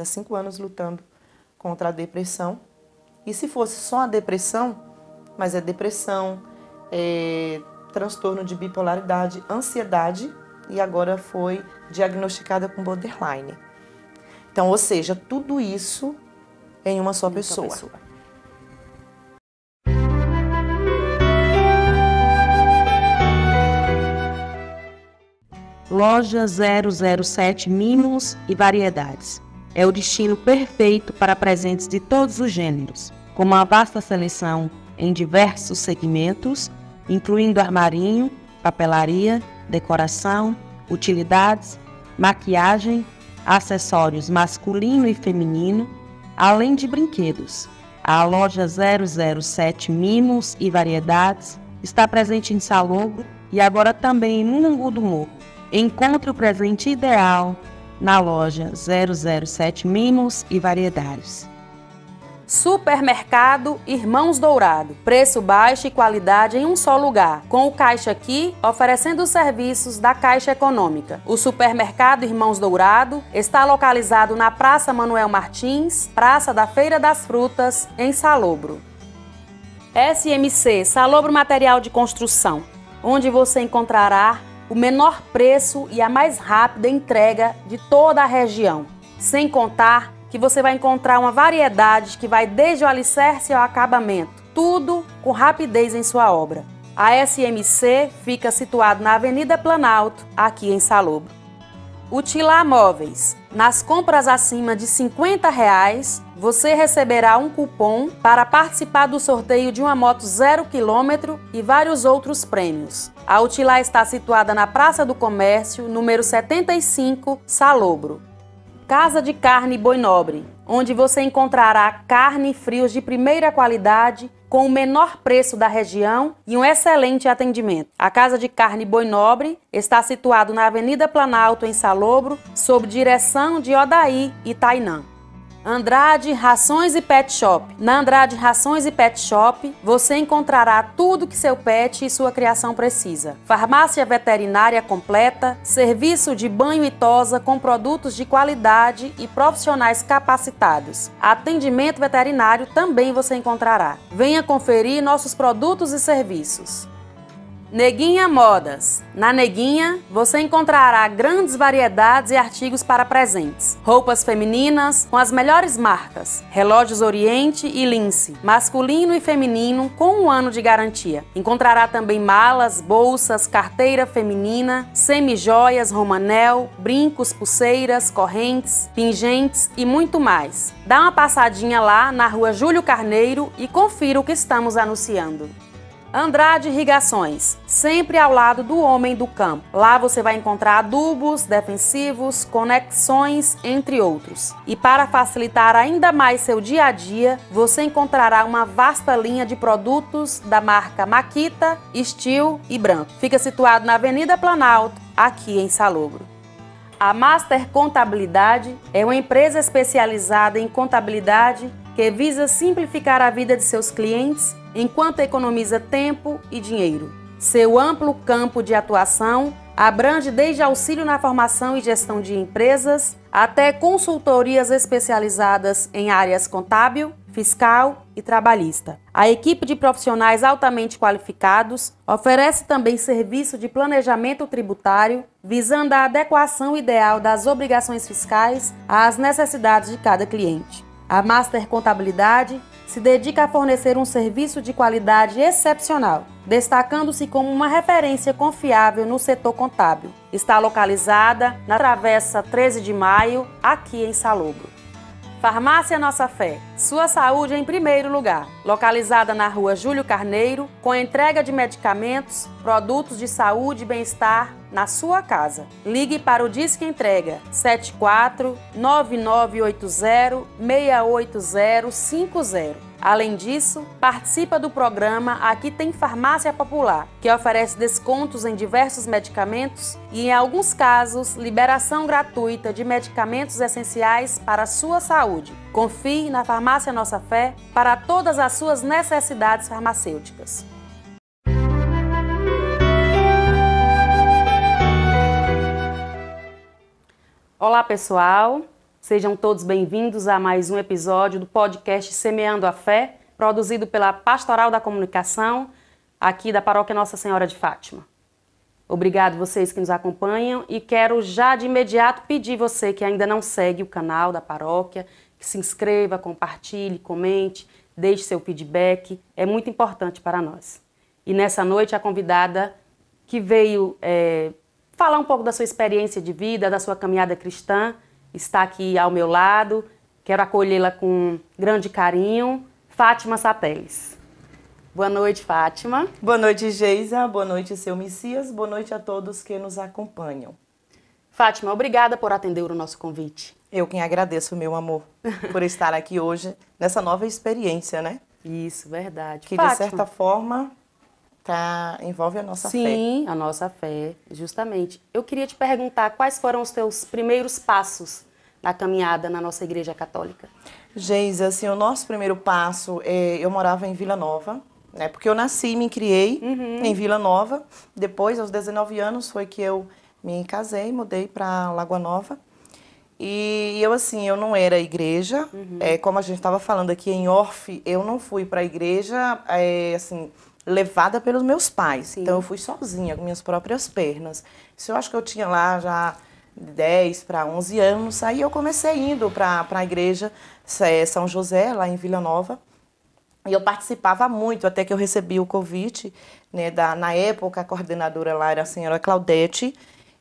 Né, cinco anos lutando contra a depressão. E se fosse só a depressão, mas é depressão, é transtorno de bipolaridade, ansiedade e agora foi diagnosticada com borderline. Então, ou seja, tudo isso em uma só em pessoa. pessoa. Loja 007 Mimos e Variedades é o destino perfeito para presentes de todos os gêneros, com uma vasta seleção em diversos segmentos, incluindo armarinho, papelaria, decoração, utilidades, maquiagem, acessórios masculino e feminino, além de brinquedos. A loja 007 Mimos e Variedades está presente em Salobro e agora também em Mungu do Morro. Encontre o presente ideal na loja 007 Mimos e Variedades. Supermercado Irmãos Dourado. Preço baixo e qualidade em um só lugar. Com o Caixa Aqui oferecendo os serviços da Caixa Econômica. O Supermercado Irmãos Dourado está localizado na Praça Manuel Martins, Praça da Feira das Frutas, em Salobro. SMC Salobro Material de Construção, onde você encontrará o menor preço e a mais rápida entrega de toda a região. Sem contar que você vai encontrar uma variedade que vai desde o alicerce ao acabamento, tudo com rapidez em sua obra. A SMC fica situada na Avenida Planalto, aqui em Salobro. O Móveis nas compras acima de R$ 50, reais, você receberá um cupom para participar do sorteio de uma moto zero quilômetro e vários outros prêmios. A Utilá está situada na Praça do Comércio, número 75, Salobro. Casa de Carne Boi Nobre, onde você encontrará carne e frios de primeira qualidade com o menor preço da região e um excelente atendimento. A Casa de Carne Boi Nobre está situado na Avenida Planalto, em Salobro, sob direção de Odaí e Tainã. Andrade Rações e Pet Shop. Na Andrade Rações e Pet Shop, você encontrará tudo que seu pet e sua criação precisa. Farmácia veterinária completa, serviço de banho e tosa com produtos de qualidade e profissionais capacitados. Atendimento veterinário também você encontrará. Venha conferir nossos produtos e serviços. Neguinha Modas. Na Neguinha você encontrará grandes variedades e artigos para presentes. Roupas femininas com as melhores marcas, relógios Oriente e Lince, masculino e feminino com um ano de garantia. Encontrará também malas, bolsas, carteira feminina, semijoias, romanel, brincos, pulseiras, correntes, pingentes e muito mais. Dá uma passadinha lá na rua Júlio Carneiro e confira o que estamos anunciando. Andrade Irrigações, sempre ao lado do homem do campo. Lá você vai encontrar adubos, defensivos, conexões, entre outros. E para facilitar ainda mais seu dia a dia, você encontrará uma vasta linha de produtos da marca Maquita, Steel e Branco. Fica situado na Avenida Planalto, aqui em Salobro. A Master Contabilidade é uma empresa especializada em contabilidade que visa simplificar a vida de seus clientes enquanto economiza tempo e dinheiro. Seu amplo campo de atuação abrange desde auxílio na formação e gestão de empresas até consultorias especializadas em áreas contábil, fiscal e trabalhista. A equipe de profissionais altamente qualificados oferece também serviço de planejamento tributário, visando a adequação ideal das obrigações fiscais às necessidades de cada cliente. A Master Contabilidade se dedica a fornecer um serviço de qualidade excepcional, destacando-se como uma referência confiável no setor contábil. Está localizada na Travessa 13 de Maio, aqui em Salobro. Farmácia Nossa Fé, sua saúde em primeiro lugar. Localizada na rua Júlio Carneiro, com entrega de medicamentos, produtos de saúde e bem-estar na sua casa. Ligue para o Disque Entrega 74 9980 68050. Além disso, participa do programa Aqui Tem Farmácia Popular, que oferece descontos em diversos medicamentos e, em alguns casos, liberação gratuita de medicamentos essenciais para a sua saúde. Confie na Farmácia Nossa Fé para todas as suas necessidades farmacêuticas. Olá, pessoal. Sejam todos bem-vindos a mais um episódio do podcast Semeando a Fé, produzido pela Pastoral da Comunicação, aqui da Paróquia Nossa Senhora de Fátima. Obrigado vocês que nos acompanham e quero já de imediato pedir você que ainda não segue o canal da paróquia, que se inscreva, compartilhe, comente, deixe seu feedback, é muito importante para nós. E nessa noite a convidada que veio é, falar um pouco da sua experiência de vida, da sua caminhada cristã. Está aqui ao meu lado, quero acolhê-la com grande carinho. Fátima Sateles. Boa noite, Fátima. Boa noite, Geisa. Boa noite, seu Messias. Boa noite a todos que nos acompanham. Fátima, obrigada por atender o nosso convite. Eu quem agradeço, meu amor, por estar aqui hoje nessa nova experiência, né? Isso, verdade. Que Fátima. de certa forma tá envolve a nossa Sim, fé. Sim, a nossa fé, justamente. Eu queria te perguntar quais foram os teus primeiros passos na caminhada na nossa igreja católica. Geisa, assim, o nosso primeiro passo, é, eu morava em Vila Nova, né? Porque eu nasci e me criei uhum. em Vila Nova. Depois, aos 19 anos, foi que eu me casei, mudei para Lagoa Nova. E eu, assim, eu não era igreja. Uhum. É, como a gente estava falando aqui em Orfe, eu não fui para a igreja, é, assim levada pelos meus pais. Sim. Então eu fui sozinha, com minhas próprias pernas. Isso eu acho que eu tinha lá já 10 para 11 anos. Aí eu comecei indo para a igreja São José, lá em Vila Nova. E eu participava muito, até que eu recebi o convite. Né, da, na época, a coordenadora lá era a senhora Claudete.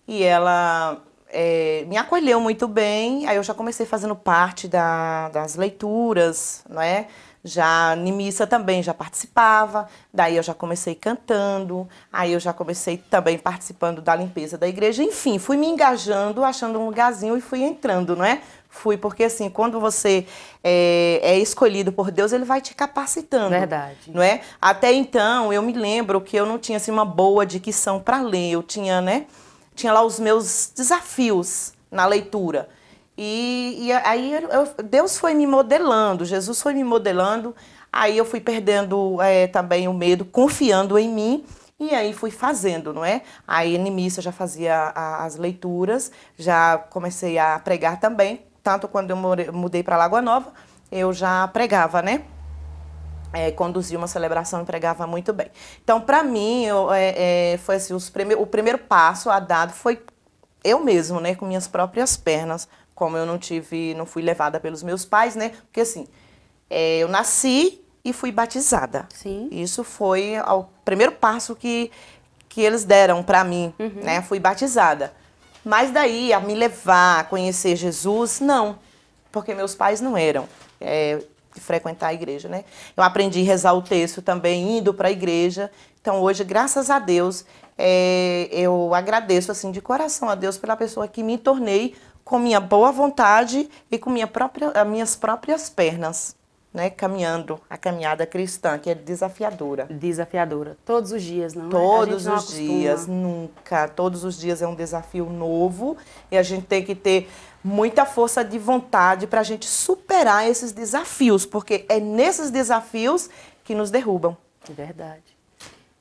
E ela é, me acolheu muito bem. Aí eu já comecei fazendo parte da, das leituras, não é? já em missa também já participava, daí eu já comecei cantando, aí eu já comecei também participando da limpeza da igreja, enfim, fui me engajando, achando um lugarzinho e fui entrando, não é? Fui, porque assim, quando você é, é escolhido por Deus, ele vai te capacitando. Verdade. Não é? Até então, eu me lembro que eu não tinha assim, uma boa dicção para ler, eu tinha, né? Tinha lá os meus desafios na leitura. E, e aí eu, Deus foi me modelando, Jesus foi me modelando. Aí eu fui perdendo é, também o medo, confiando em mim. E aí fui fazendo, não é? Aí em missa eu já fazia a, as leituras, já comecei a pregar também. Tanto quando eu mudei para Lagoa Nova, eu já pregava, né? É, uma celebração e pregava muito bem. Então, para mim, eu, é, é, foi assim, prime o primeiro passo a dado foi eu mesmo, né? Com minhas próprias pernas como eu não tive, não fui levada pelos meus pais, né? Porque assim, é, eu nasci e fui batizada. Sim. Isso foi o primeiro passo que, que eles deram para mim, uhum. né? Fui batizada. Mas daí, a me levar a conhecer Jesus, não. Porque meus pais não eram. É, de frequentar a igreja, né? Eu aprendi a rezar o texto também indo para a igreja. Então hoje, graças a Deus, é, eu agradeço assim de coração a Deus pela pessoa que me tornei com minha boa vontade e com minha própria, as minhas próprias pernas, né? Caminhando a caminhada cristã, que é desafiadora. Desafiadora. Todos os dias, não é? Todos é? os dias, nunca. Todos os dias é um desafio novo e a gente tem que ter muita força de vontade para a gente superar esses desafios, porque é nesses desafios que nos derrubam. verdade.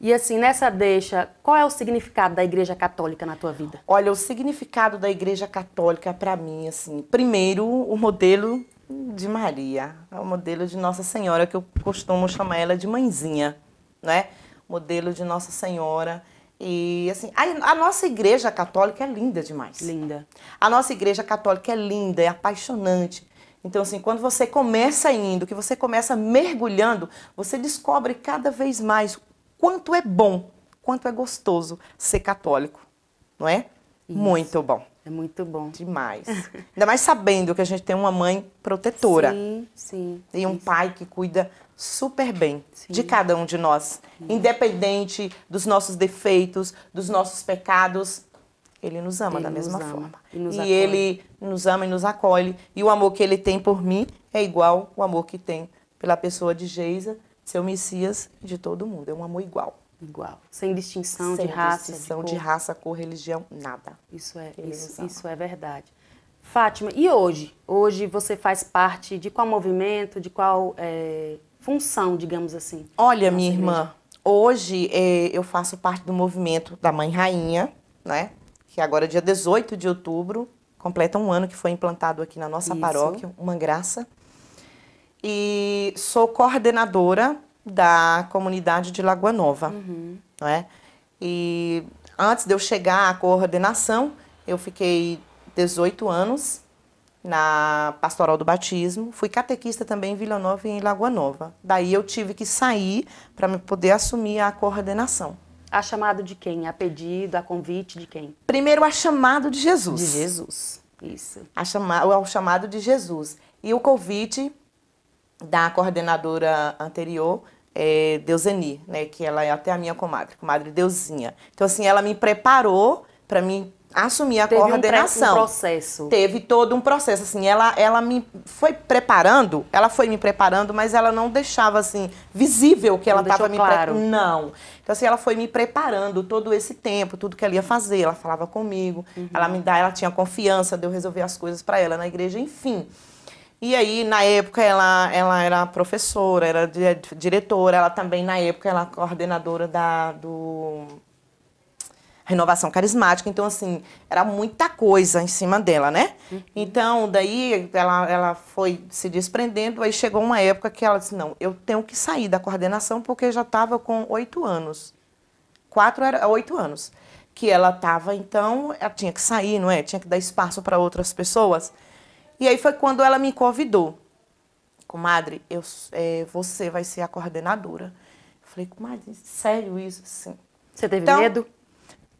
E assim, nessa deixa, qual é o significado da Igreja Católica na tua vida? Olha, o significado da Igreja Católica para mim, assim, primeiro, o modelo de Maria, é o modelo de Nossa Senhora, que eu costumo chamar ela de mãezinha, né? Modelo de Nossa Senhora. E assim, a, a, nossa igreja católica é linda demais. Linda. A nossa igreja católica é linda, é apaixonante. Então, assim, quando você começa indo, que você começa mergulhando, você descobre cada vez mais quanto é bom, quanto é gostoso ser católico, não é? Isso. Muito bom. É muito bom. Demais. Ainda mais sabendo que a gente tem uma mãe protetora. Sim, sim. E um isso. pai que cuida super bem sim. de cada um de nós. Sim. Independente dos nossos defeitos, dos nossos pecados, ele nos ama ele da mesma ama. forma. E, e ele nos ama e nos acolhe. E o amor que ele tem por mim é igual o amor que tem pela pessoa de Geisa ser o Messias de todo mundo. É um amor igual. Igual. Sem distinção Sem de raça. sem Distinção de, de, raça, cor, religião, nada. Isso é, isso, isso é verdade. Fátima, e hoje? Hoje você faz parte de qual movimento, de qual é, função, digamos assim? Olha, minha irmã, hoje é, eu faço parte do movimento da Mãe Rainha, né? Que agora, dia 18 de outubro, completa um ano que foi implantado aqui na nossa Isso. paróquia, uma graça e sou coordenadora da comunidade de Lagoa Nova. Uhum. Não é? E antes de eu chegar à coordenação, eu fiquei 18 anos na Pastoral do Batismo, fui catequista também em Vila Nova e em Lagoa Nova. Daí eu tive que sair para poder assumir a coordenação. A chamado de quem? A pedido, a convite de quem? Primeiro a chamado de Jesus. De Jesus. Isso. A chama, o chamado de Jesus. E o convite da coordenadora anterior, é, Deuseni, né, que ela é até a minha comadre, comadre Deusinha. Então, assim, ela me preparou para mim assumir a Teve coordenação. Teve um, um processo. Teve todo um processo, assim, ela, ela me foi preparando, ela foi me preparando, mas ela não deixava, assim, visível que ela estava me claro. preparando. Não. Então, assim, ela foi me preparando todo esse tempo, tudo que ela ia fazer, ela falava comigo, uhum. ela me dá, ela tinha confiança de eu resolver as coisas para ela na igreja, enfim. E aí, na época, ela, ela era professora, era diretora, ela também, na época, ela é coordenadora da, do Renovação Carismática. Então, assim, era muita coisa em cima dela, né? Uhum. Então, daí, ela, ela foi se desprendendo, aí chegou uma época que ela disse, não, eu tenho que sair da coordenação porque já estava com oito anos. Quatro era oito anos. Que ela estava, então, ela tinha que sair, não é? Tinha que dar espaço para outras pessoas. E aí foi quando ela me convidou. Comadre, eu, é, você vai ser a coordenadora. Eu falei, comadre, sério isso? Sim. Você teve então, medo?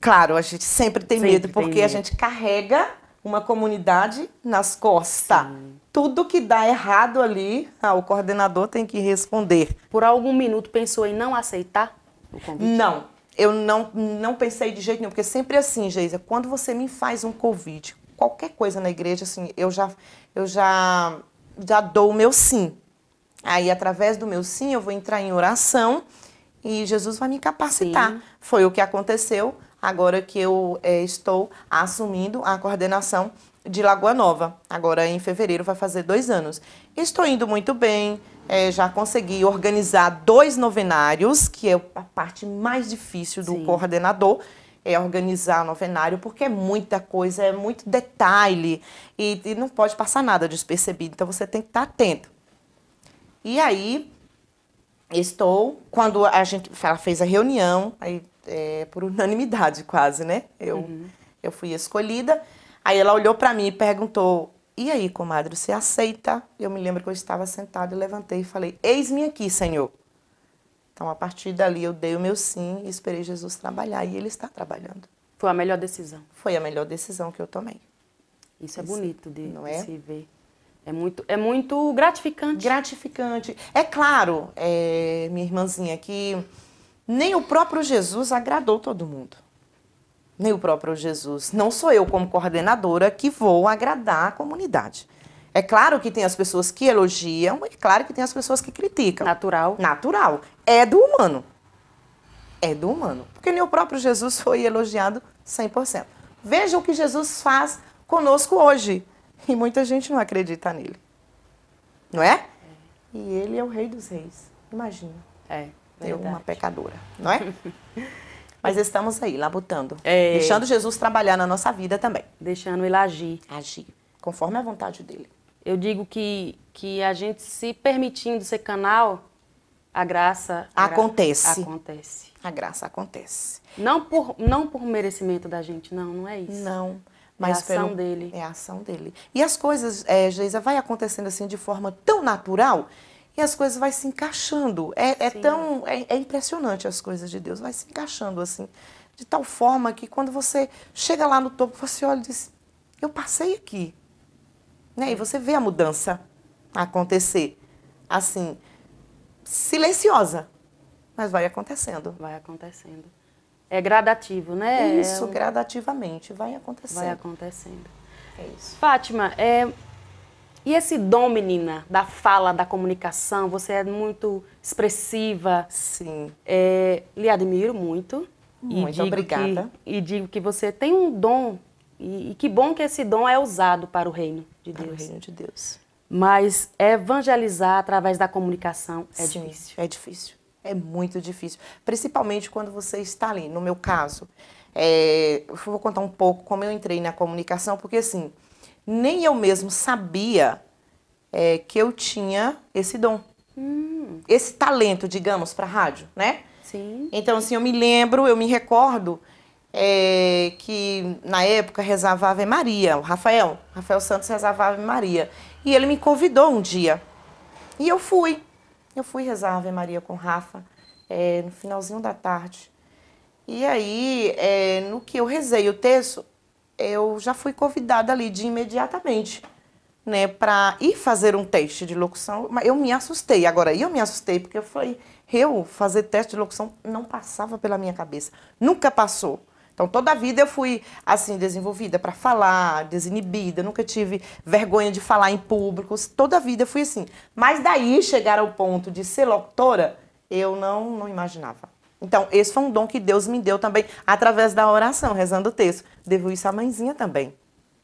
Claro, a gente sempre tem sempre medo, porque tem medo. a gente carrega uma comunidade nas costas. Sim. Tudo que dá errado ali, ah, o coordenador tem que responder. Por algum minuto pensou em não aceitar o convite? Não, eu não, não pensei de jeito nenhum, porque sempre é assim, Geisa, quando você me faz um convite qualquer coisa na igreja, assim, eu já, eu já, já dou o meu sim. Aí, através do meu sim, eu vou entrar em oração e Jesus vai me capacitar. Sim. Foi o que aconteceu agora que eu é, estou assumindo a coordenação de Lagoa Nova. Agora, em fevereiro, vai fazer dois anos. Estou indo muito bem, é, já consegui organizar dois novenários, que é a parte mais difícil do Sim. coordenador é, organizar novenário, porque é muita coisa, é muito detalhe e, e não pode passar nada despercebido, então você tem que estar atento. E aí, estou, quando a gente ela fez a reunião, aí, é, por unanimidade quase, né? Eu, uhum. eu fui escolhida, aí ela olhou para mim e perguntou, e aí, comadre, você aceita? Eu me lembro que eu estava sentada, levantei e falei, eis-me aqui, senhor. Então, a partir dali, eu dei o meu sim e esperei Jesus trabalhar. E Ele está trabalhando. Foi a melhor decisão? Foi a melhor decisão que eu tomei. Isso é bonito de, Não é? se ver. É muito, é muito gratificante. Gratificante. É claro, é, minha irmãzinha, que nem o próprio Jesus agradou todo mundo. Nem o próprio Jesus. Não sou eu, como coordenadora, que vou agradar a comunidade. É claro que tem as pessoas que elogiam, e claro que tem as pessoas que criticam. Natural. Natural. É do humano. É do humano. Porque nem o próprio Jesus foi elogiado 100%. Veja o que Jesus faz conosco hoje. E muita gente não acredita nele. Não é? E ele é o rei dos reis. Imagina. É. Verdade. Eu, uma pecadora. Não é? Mas estamos aí, labutando. É. Deixando Jesus trabalhar na nossa vida também. Deixando ele agir. Agir. Conforme a vontade dele. Eu digo que, que a gente se permitindo ser canal, a graça a acontece. acontece. A graça acontece. Não por, não por merecimento da gente, não, não é isso. Não. Mas é a ação pelo, dele. É a ação dele. E as coisas, é, Geisa, vai acontecendo assim de forma tão natural e as coisas vai se encaixando. É, é tão. É, é, impressionante as coisas de Deus, vai se encaixando assim. De tal forma que quando você chega lá no topo, você olha e diz: Eu passei aqui. Né? E você vê a mudança acontecer. Assim, silenciosa, mas vai acontecendo. Vai acontecendo. É gradativo, né? Isso, é gradativamente, vai acontecendo. Vai acontecendo. É isso. Fátima, é... e esse dom, menina, da fala, da comunicação, você é muito expressiva. Sim. É... Lhe admiro muito. Muito obrigada. Que... E digo que você tem um dom, e que bom que esse dom é usado para o reino de Deus. reino de Deus. Mas evangelizar através da comunicação é Sim, difícil. É difícil. É muito difícil. Principalmente quando você está ali. No meu caso, é, eu vou contar um pouco como eu entrei na comunicação, porque assim, nem eu mesmo sabia é, que eu tinha esse dom. Hum. Esse talento, digamos, para rádio, né? Sim. Então, assim, eu me lembro, eu me recordo é, que na época rezava Ave Maria, o Rafael, Rafael Santos rezava Ave Maria. E ele me convidou um dia. E eu fui. Eu fui rezar Ave Maria com o Rafa é, no finalzinho da tarde. E aí, é, no que eu rezei o texto, eu já fui convidada ali de imediatamente. Né, para ir fazer um teste de locução, eu me assustei. Agora, eu me assustei porque eu falei, eu fazer teste de locução não passava pela minha cabeça, nunca passou. Então, toda a vida eu fui assim, desenvolvida para falar, desinibida, nunca tive vergonha de falar em público, toda a vida eu fui assim. Mas daí chegar ao ponto de ser locutora, eu não, não imaginava. Então, esse foi um dom que Deus me deu também através da oração, rezando o texto. Devo isso à mãezinha também,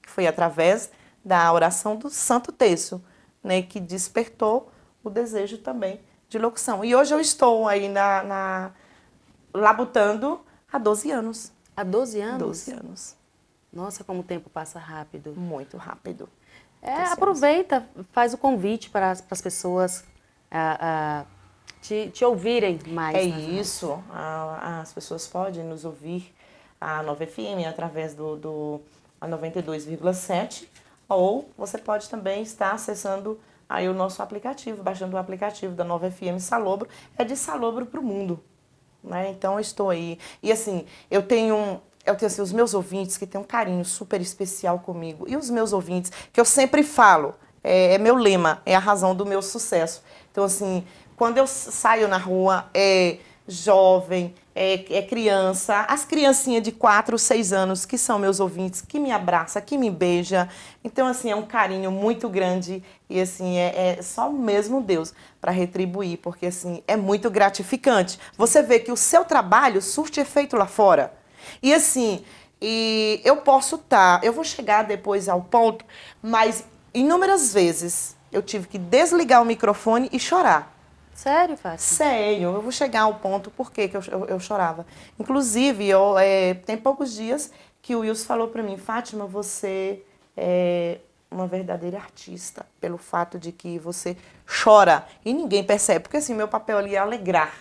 que foi através da oração do Santo Texto, né, que despertou o desejo também de locução. E hoje eu estou aí na, na labutando há 12 anos. Há 12 anos? 12 anos. Nossa, como o tempo passa rápido. Muito rápido. É, aproveita, faz o convite para as, pessoas a, a, te, te, ouvirem mais. É né, isso, a, as pessoas podem nos ouvir a Nova FM através do, do 92,7 ou você pode também estar acessando aí o nosso aplicativo, baixando o aplicativo da Nova FM Salobro, é de Salobro para o mundo. Né? Então eu estou aí. E assim, eu tenho eu tenho assim, os meus ouvintes que têm um carinho super especial comigo. E os meus ouvintes, que eu sempre falo, é, é meu lema, é a razão do meu sucesso. Então, assim, quando eu saio na rua, é jovem, é, é, criança, as criancinhas de 4, 6 anos que são meus ouvintes, que me abraça, que me beija. Então, assim, é um carinho muito grande e, assim, é, é só o mesmo Deus para retribuir, porque, assim, é muito gratificante. Você vê que o seu trabalho surte efeito lá fora. E, assim, e eu posso estar, tá, eu vou chegar depois ao ponto, mas inúmeras vezes eu tive que desligar o microfone e chorar Sério, Fátima? Sério. Eu vou chegar ao ponto por que eu, eu, eu, chorava. Inclusive, eu, é, tem poucos dias que o Wilson falou para mim, Fátima, você é uma verdadeira artista, pelo fato de que você chora e ninguém percebe. Porque assim, meu papel ali é alegrar,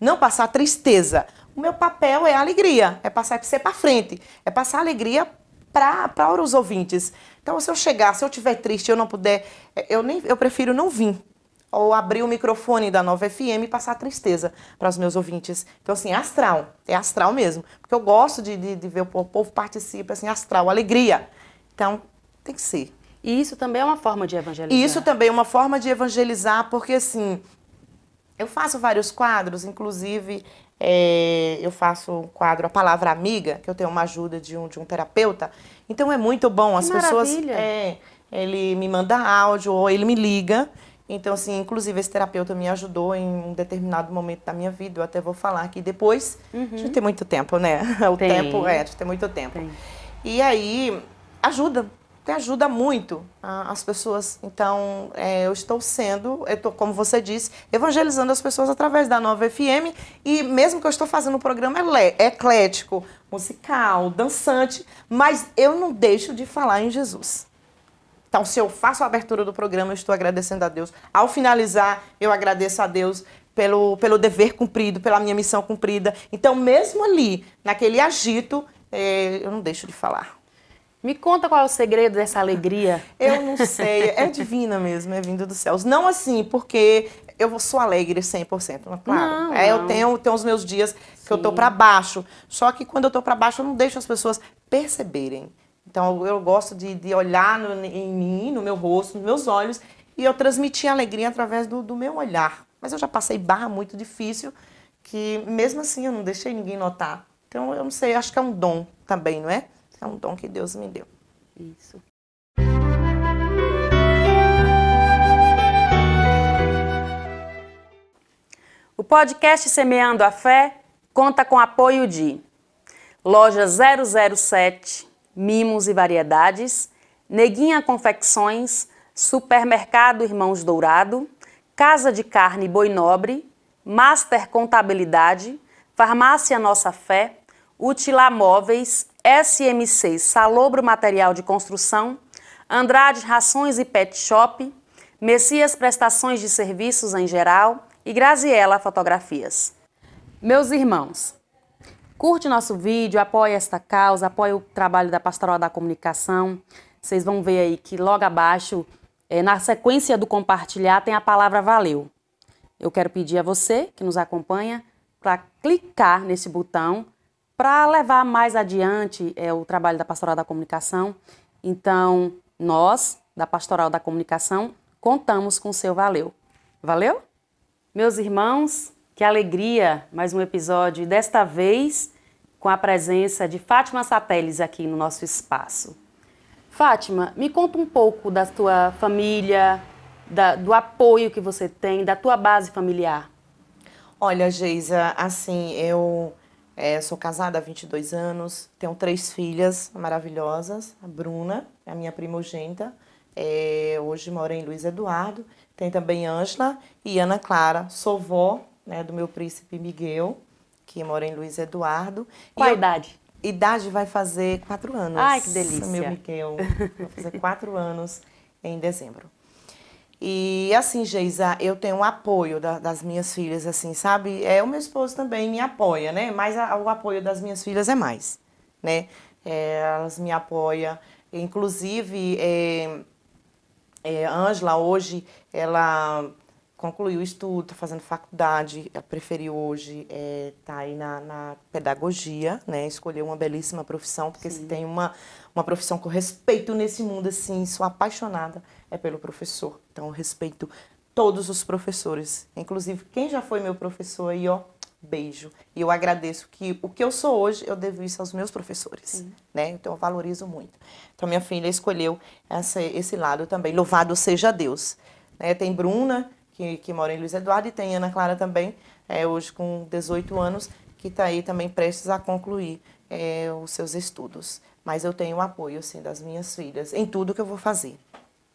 não passar tristeza. O meu papel é alegria, é passar é ser para frente, é passar alegria para os ouvintes. Então, se eu chegar, se eu estiver triste, eu não puder, é, eu, nem, eu prefiro não vir ou abrir o microfone da Nova FM e passar tristeza para os meus ouvintes. Então, assim, é astral, é astral mesmo. Porque eu gosto de, de, de ver o povo, participa, assim, astral, alegria. Então, tem que ser. E isso também é uma forma de evangelizar. isso também é uma forma de evangelizar, porque assim, eu faço vários quadros, inclusive é, eu faço um quadro A Palavra Amiga, que eu tenho uma ajuda de um, de um terapeuta. Então é muito bom, as que pessoas. É, ele me manda áudio ou ele me liga então, assim, inclusive esse terapeuta me ajudou em um determinado momento da minha vida. Eu até vou falar aqui depois. Uhum. Deixa eu tem muito tempo, né? O tem. tempo, é, a gente tem muito tempo. Tem. E aí, ajuda. Te ajuda muito a, as pessoas. Então, é, eu estou sendo, eu estou, como você disse, evangelizando as pessoas através da Nova FM. E mesmo que eu estou fazendo um programa eclético, musical, dançante, mas eu não deixo de falar em Jesus. Então, se eu faço a abertura do programa, eu estou agradecendo a Deus. Ao finalizar, eu agradeço a Deus pelo, pelo dever cumprido, pela minha missão cumprida. Então, mesmo ali, naquele agito, é, eu não deixo de falar. Me conta qual é o segredo dessa alegria. Eu não sei, é divina mesmo, é vinda dos céus. Não assim, porque eu sou alegre 100%, mas é claro. Não, é, não. Eu tenho, tenho os meus dias Sim. que eu tô para baixo. Só que quando eu tô para baixo, eu não deixo as pessoas perceberem. Então eu gosto de, de olhar no, em mim, no meu rosto, nos meus olhos, e eu transmitir alegria através do, do meu olhar. Mas eu já passei barra muito difícil, que mesmo assim eu não deixei ninguém notar. Então eu não sei, acho que é um dom também, não é? É um dom que Deus me deu. Isso. O podcast Semeando a Fé conta com apoio de Loja 007 Mimos e Variedades, Neguinha Confecções, Supermercado Irmãos Dourado, Casa de Carne Boi Nobre, Master Contabilidade, Farmácia Nossa Fé, Utilá Móveis, SMC Salobro Material de Construção, Andrade Rações e Pet Shop, Messias Prestações de Serviços em geral e Graziela Fotografias. Meus irmãos, Curte nosso vídeo, apoie esta causa, apoie o trabalho da Pastoral da Comunicação. Vocês vão ver aí que logo abaixo, é, na sequência do compartilhar, tem a palavra valeu. Eu quero pedir a você que nos acompanha para clicar nesse botão para levar mais adiante é, o trabalho da Pastoral da Comunicação. Então, nós, da Pastoral da Comunicação, contamos com o seu valeu. Valeu? Meus irmãos, que alegria, mais um episódio, desta vez com a presença de Fátima Sapelles aqui no nosso espaço. Fátima, me conta um pouco da tua família, da, do apoio que você tem, da tua base familiar. Olha, Geisa, assim, eu é, sou casada há 22 anos, tenho três filhas maravilhosas, a Bruna, a minha primogênita, é, hoje mora em Luiz Eduardo, tem também Ângela e Ana Clara, sou vó né, do meu príncipe Miguel, que mora em Luiz Eduardo. Qual a idade? Idade vai fazer quatro anos. Ai, que delícia. Meu Miguel, vai fazer quatro anos em dezembro. E assim, Geisa, eu tenho o apoio da, das minhas filhas, assim, sabe? É, o meu esposo também me apoia, né? Mas a, o apoio das minhas filhas é mais, né? É, elas me apoiam. Inclusive, é, é, Angela hoje, ela concluiu o estudo, está fazendo faculdade, é, preferiu hoje estar é, tá aí na, na, pedagogia, né? Escolheu uma belíssima profissão, porque se tem uma, uma profissão que eu respeito nesse mundo, assim, sou apaixonada, é pelo professor. Então, eu respeito todos os professores. Inclusive, quem já foi meu professor aí, ó, beijo. E eu agradeço que o que eu sou hoje, eu devo isso aos meus professores, Sim. né? Então, eu valorizo muito. Então, minha filha escolheu essa, esse lado também. Louvado seja Deus. Né? Tem Bruna que, que mora em Luiz Eduardo, e tem Ana Clara também, é, hoje com 18 anos, que está aí também prestes a concluir é, os seus estudos. Mas eu tenho o apoio, assim, das minhas filhas em tudo que eu vou fazer.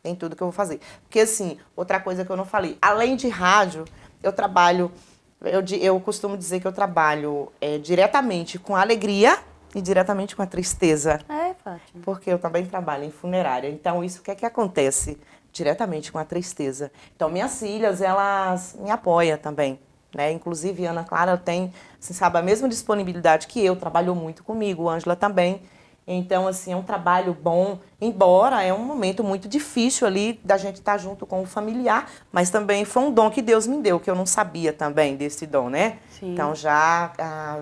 Em tudo que eu vou fazer. Porque, assim, outra coisa que eu não falei, além de rádio, eu trabalho, eu, eu costumo dizer que eu trabalho é, diretamente com alegria e diretamente com a tristeza. É, Fátima. Porque eu também trabalho em funerária. Então, isso o que é que acontece? diretamente com a tristeza. Então, minhas filhas, elas me apoiam também. Né? Inclusive, Ana Clara tem, assim, sabe, a mesma disponibilidade que eu, trabalhou muito comigo, Ângela também. Então, assim, é um trabalho bom, embora é um momento muito difícil ali da gente estar junto com o familiar, mas também foi um dom que Deus me deu, que eu não sabia também desse dom, né? Sim. Então, já há ah,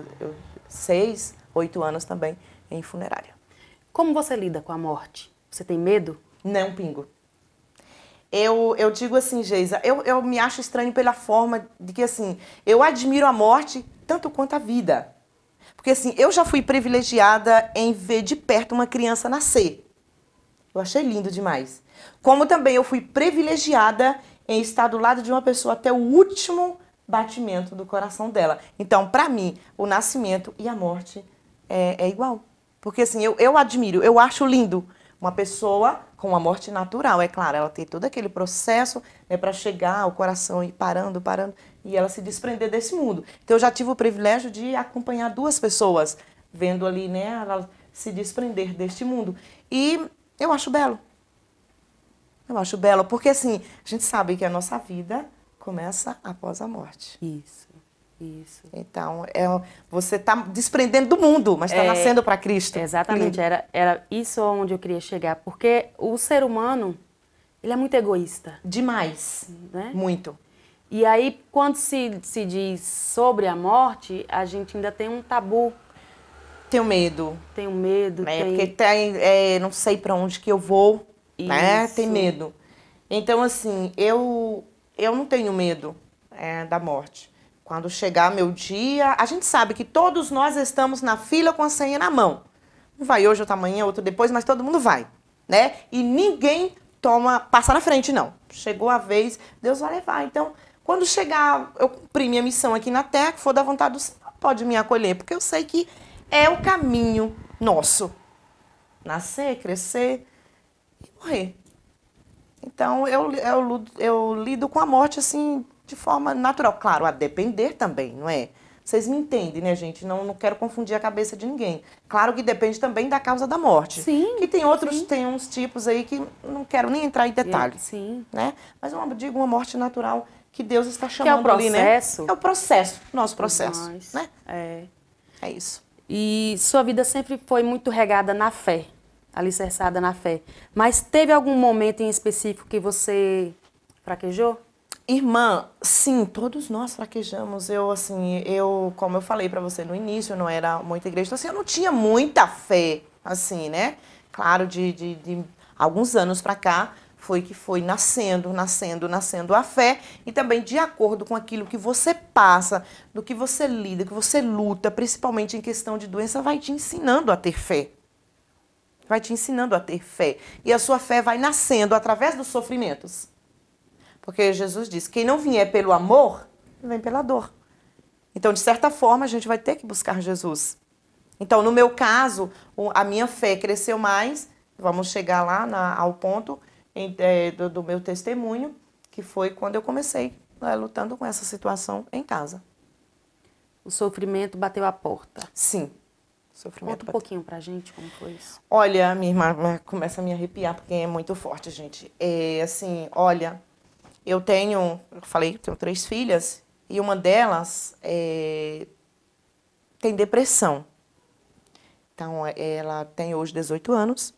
seis, oito anos também em funerária. Como você lida com a morte? Você tem medo? Não, pingo eu, eu digo assim, Geisa, eu, eu me acho estranho pela forma de que, assim, eu admiro a morte tanto quanto a vida. Porque, assim, eu já fui privilegiada em ver de perto uma criança nascer. Eu achei lindo demais. Como também eu fui privilegiada em estar do lado de uma pessoa até o último batimento do coração dela. Então, para mim, o nascimento e a morte é, é igual. Porque assim, eu, eu admiro, eu acho lindo uma pessoa com a morte natural, é claro, ela tem todo aquele processo né, para chegar ao coração e parando, parando, e ela se desprender desse mundo. Então eu já tive o privilégio de acompanhar duas pessoas, vendo ali né, ela se desprender deste mundo. E eu acho belo. Eu acho belo, porque assim, a gente sabe que a nossa vida começa após a morte. Isso. Isso. Então, é, você está desprendendo do mundo, mas está é, nascendo para Cristo. Exatamente, era, era isso onde eu queria chegar, porque o ser humano, ele é muito egoísta. Demais, né? muito. E aí, quando se, se diz sobre a morte, a gente ainda tem um tabu. Tenho medo. Tenho medo. É, tem... Porque tem, é, não sei para onde que eu vou, né? Tem medo. Então, assim, eu, eu não tenho medo é, da morte. Quando chegar meu dia, a gente sabe que todos nós estamos na fila com a senha na mão. vai hoje, outro amanhã, outro depois, mas todo mundo vai, né? E ninguém toma, passa na frente, não. Chegou a vez, Deus vai levar. Então, quando chegar, eu cumprir minha missão aqui na terra, que for da vontade do Senhor, pode me acolher, porque eu sei que é o caminho nosso. Nascer, crescer e morrer. Então, eu, eu, eu lido com a morte, assim, de forma natural. Claro, a depender também, não é? Vocês me entendem, né, gente? Não, não quero confundir a cabeça de ninguém. Claro que depende também da causa da morte. Sim. Que tem outros, sim. tem uns tipos aí que não quero nem entrar em detalhes. Sim. Né? Mas eu digo uma morte natural que Deus está chamando que é o processo. Ali, né? É o processo, nosso processo. Nós. Né? É. É isso. E sua vida sempre foi muito regada na fé, alicerçada na fé. Mas teve algum momento em específico que você fraquejou? Irmã, sim, todos nós fraquejamos. Eu, assim, eu, como eu falei para você no início, eu não era muito igreja, então, assim, eu não tinha muita fé, assim, né? Claro, de, de, de alguns anos para cá, foi que foi nascendo, nascendo, nascendo a fé e também de acordo com aquilo que você passa, do que você lida, que você luta, principalmente em questão de doença, vai te ensinando a ter fé. Vai te ensinando a ter fé. E a sua fé vai nascendo através dos sofrimentos. Porque Jesus disse: quem não vier pelo amor, vem pela dor. Então, de certa forma, a gente vai ter que buscar Jesus. Então, no meu caso, a minha fé cresceu mais. Vamos chegar lá na, ao ponto em, é, do, do, meu testemunho, que foi quando eu comecei né, lutando com essa situação em casa. O sofrimento bateu a porta. Sim. sofrimento Conta um bateu. pouquinho pra gente como foi isso. Olha, minha irmã começa a me arrepiar porque é muito forte, gente. É assim, olha, eu tenho, eu falei, tenho três filhas e uma delas é, tem depressão. Então, é, ela tem hoje 18 anos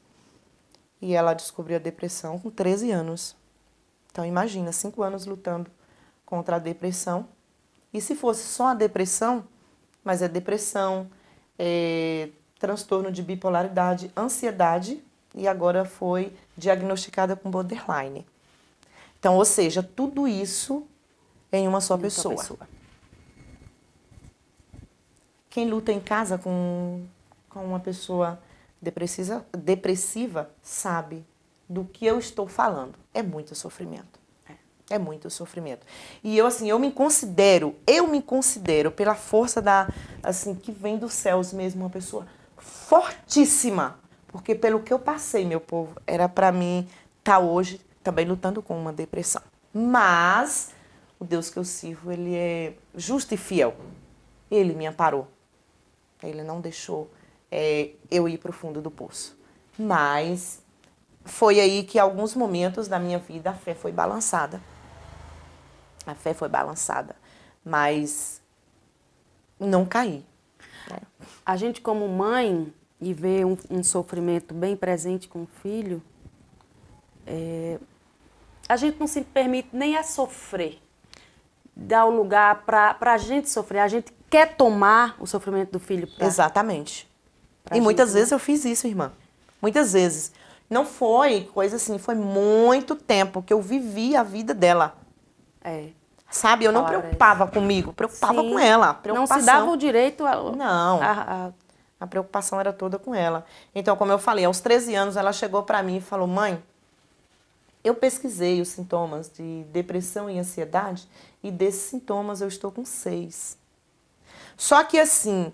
e ela descobriu a depressão com 13 anos. Então, imagina, cinco anos lutando contra a depressão. E se fosse só a depressão, mas é depressão, é, transtorno de bipolaridade, ansiedade e agora foi diagnosticada com borderline. Então, ou seja, tudo isso em uma só, em pessoa. pessoa. Quem luta em casa com, com uma pessoa depressiva, depressiva sabe do que eu estou falando. É muito sofrimento. É muito sofrimento. E eu, assim, eu me considero, eu me considero, pela força da, assim, que vem dos céus mesmo, uma pessoa fortíssima. Porque pelo que eu passei, meu povo, era para mim estar tá hoje também lutando com uma depressão. Mas o Deus que eu sirvo, ele é justo e fiel. Ele me amparou. Ele não deixou é, eu ir para o fundo do poço. Mas foi aí que alguns momentos da minha vida a fé foi balançada. A fé foi balançada, mas não caí. Né? A gente como mãe e ver um, um sofrimento bem presente com o filho, é, a gente não se permite nem a sofrer, dar o lugar para a gente sofrer. A gente quer tomar o sofrimento do filho. Pra, Exatamente. Pra e gente, muitas né? vezes eu fiz isso, irmã. Muitas vezes. Não foi coisa assim, foi muito tempo que eu vivi a vida dela. É. Sabe, eu não preocupava comigo, preocupava Sim. com ela. Não se dava o direito a... Não. A, a... a preocupação era toda com ela. Então, como eu falei, aos 13 anos ela chegou para mim e falou: "Mãe, eu pesquisei os sintomas de depressão e ansiedade e desses sintomas eu estou com seis. Só que assim,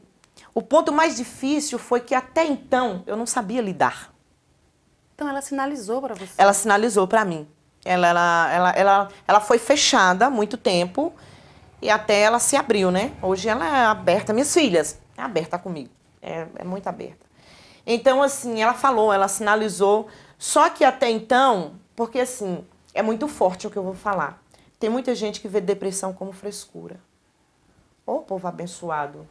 o ponto mais difícil foi que até então eu não sabia lidar. Então ela sinalizou para você? Ela sinalizou para mim. Ela, ela, ela, ela, ela foi fechada há muito tempo e até ela se abriu, né? Hoje ela é aberta, minhas filhas, é aberta comigo, é, é muito aberta. Então, assim, ela falou, ela sinalizou, só que até então porque assim, é muito forte o que eu vou falar. Tem muita gente que vê depressão como frescura. Ô oh, povo abençoado,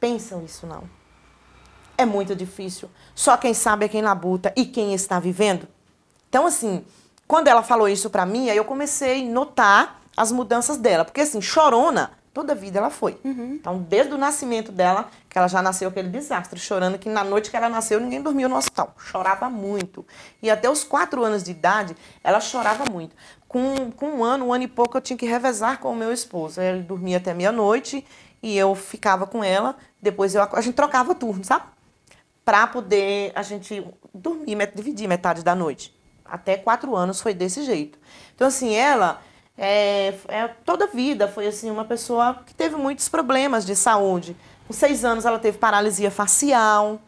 pensam isso não. É muito difícil. Só quem sabe é quem labuta e quem está vivendo. Então assim, quando ela falou isso para mim, aí eu comecei a notar as mudanças dela. Porque assim, chorona Toda a vida ela foi. Uhum. Então, desde o nascimento dela, que ela já nasceu aquele desastre, chorando que na noite que ela nasceu ninguém dormiu, no hospital. Chorava muito. E até os quatro anos de idade, ela chorava muito. Com, com um ano, um ano e pouco, eu tinha que revezar com o meu esposo. Ele dormia até meia-noite e eu ficava com ela. Depois eu, a gente trocava turno, sabe? Pra poder a gente dormir, dividir metade da noite. Até quatro anos foi desse jeito. Então, assim, ela é, é, toda a vida foi assim uma pessoa que teve muitos problemas de saúde. Com seis anos ela teve paralisia facial,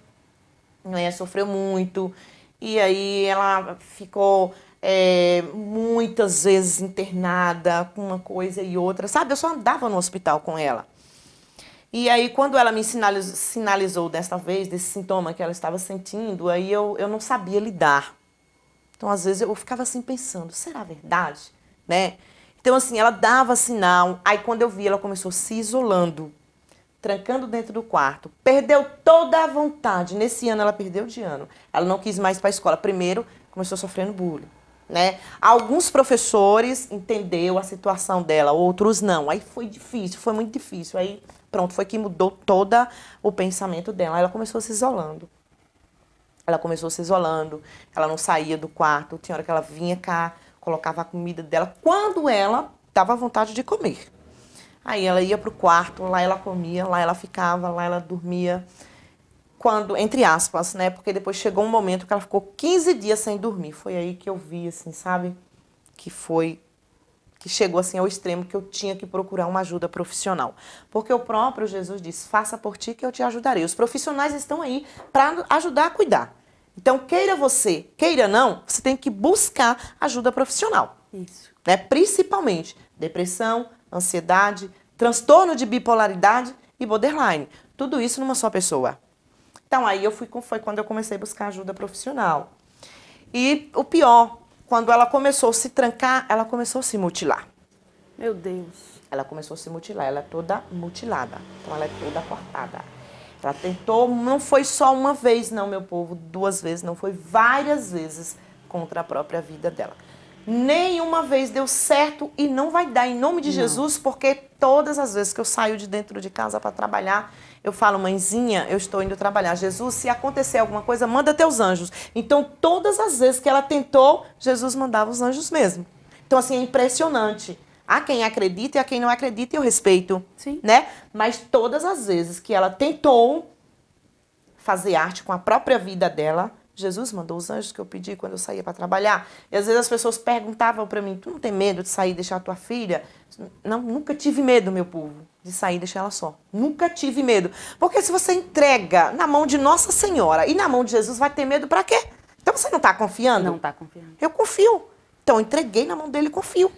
né, sofreu muito. E aí ela ficou é, muitas vezes internada com uma coisa e outra. Sabe, eu só andava no hospital com ela. E aí quando ela me sinalizou, sinalizou desta vez, desse sintoma que ela estava sentindo, aí eu, eu não sabia lidar. Então às vezes eu ficava assim pensando, será verdade? Né? Então, assim, ela dava sinal. Aí, quando eu vi, ela começou se isolando, trancando dentro do quarto. Perdeu toda a vontade. Nesse ano, ela perdeu de ano. Ela não quis mais para a escola. Primeiro, começou sofrendo bullying. Né? Alguns professores entenderam a situação dela, outros não. Aí foi difícil, foi muito difícil. Aí pronto, foi que mudou todo o pensamento dela. Ela começou se isolando. Ela começou se isolando, ela não saía do quarto, tinha hora que ela vinha cá, colocava a comida dela quando ela dava vontade de comer. Aí ela ia para o quarto, lá ela comia, lá ela ficava, lá ela dormia. Quando, entre aspas, né? Porque depois chegou um momento que ela ficou 15 dias sem dormir. Foi aí que eu vi, assim, sabe? Que foi. Que chegou assim ao extremo que eu tinha que procurar uma ajuda profissional. Porque o próprio Jesus disse: faça por ti que eu te ajudarei. Os profissionais estão aí para ajudar a cuidar. Então, queira você, queira não, você tem que buscar ajuda profissional. Isso. Né? Principalmente depressão, ansiedade, transtorno de bipolaridade e borderline. Tudo isso numa só pessoa. Então, aí eu fui, foi quando eu comecei a buscar ajuda profissional. E o pior, quando ela começou a se trancar, ela começou a se mutilar. Meu Deus. Ela começou a se mutilar, ela é toda mutilada. Então, ela é toda cortada. Ela tá? tentou, não foi só uma vez, não, meu povo, duas vezes, não, foi várias vezes contra a própria vida dela. Nenhuma vez deu certo e não vai dar, em nome de não. Jesus, porque todas as vezes que eu saio de dentro de casa para trabalhar, eu falo, mãezinha, eu estou indo trabalhar. Jesus, se acontecer alguma coisa, manda teus anjos. Então, todas as vezes que ela tentou, Jesus mandava os anjos mesmo. Então, assim, é impressionante a quem acredita e a quem não acredita, eu respeito. Sim. Né? Mas todas as vezes que ela tentou fazer arte com a própria vida dela, Jesus mandou os anjos que eu pedi quando eu saía para trabalhar. E às vezes as pessoas perguntavam para mim: Tu não tem medo de sair e deixar tua filha? Não, nunca tive medo, meu povo, de sair e deixar ela só. Nunca tive medo. Porque se você entrega na mão de Nossa Senhora e na mão de Jesus, vai ter medo para quê? Então você não está confiando? Não está confiando. Eu confio. Então eu entreguei na mão dele e confio.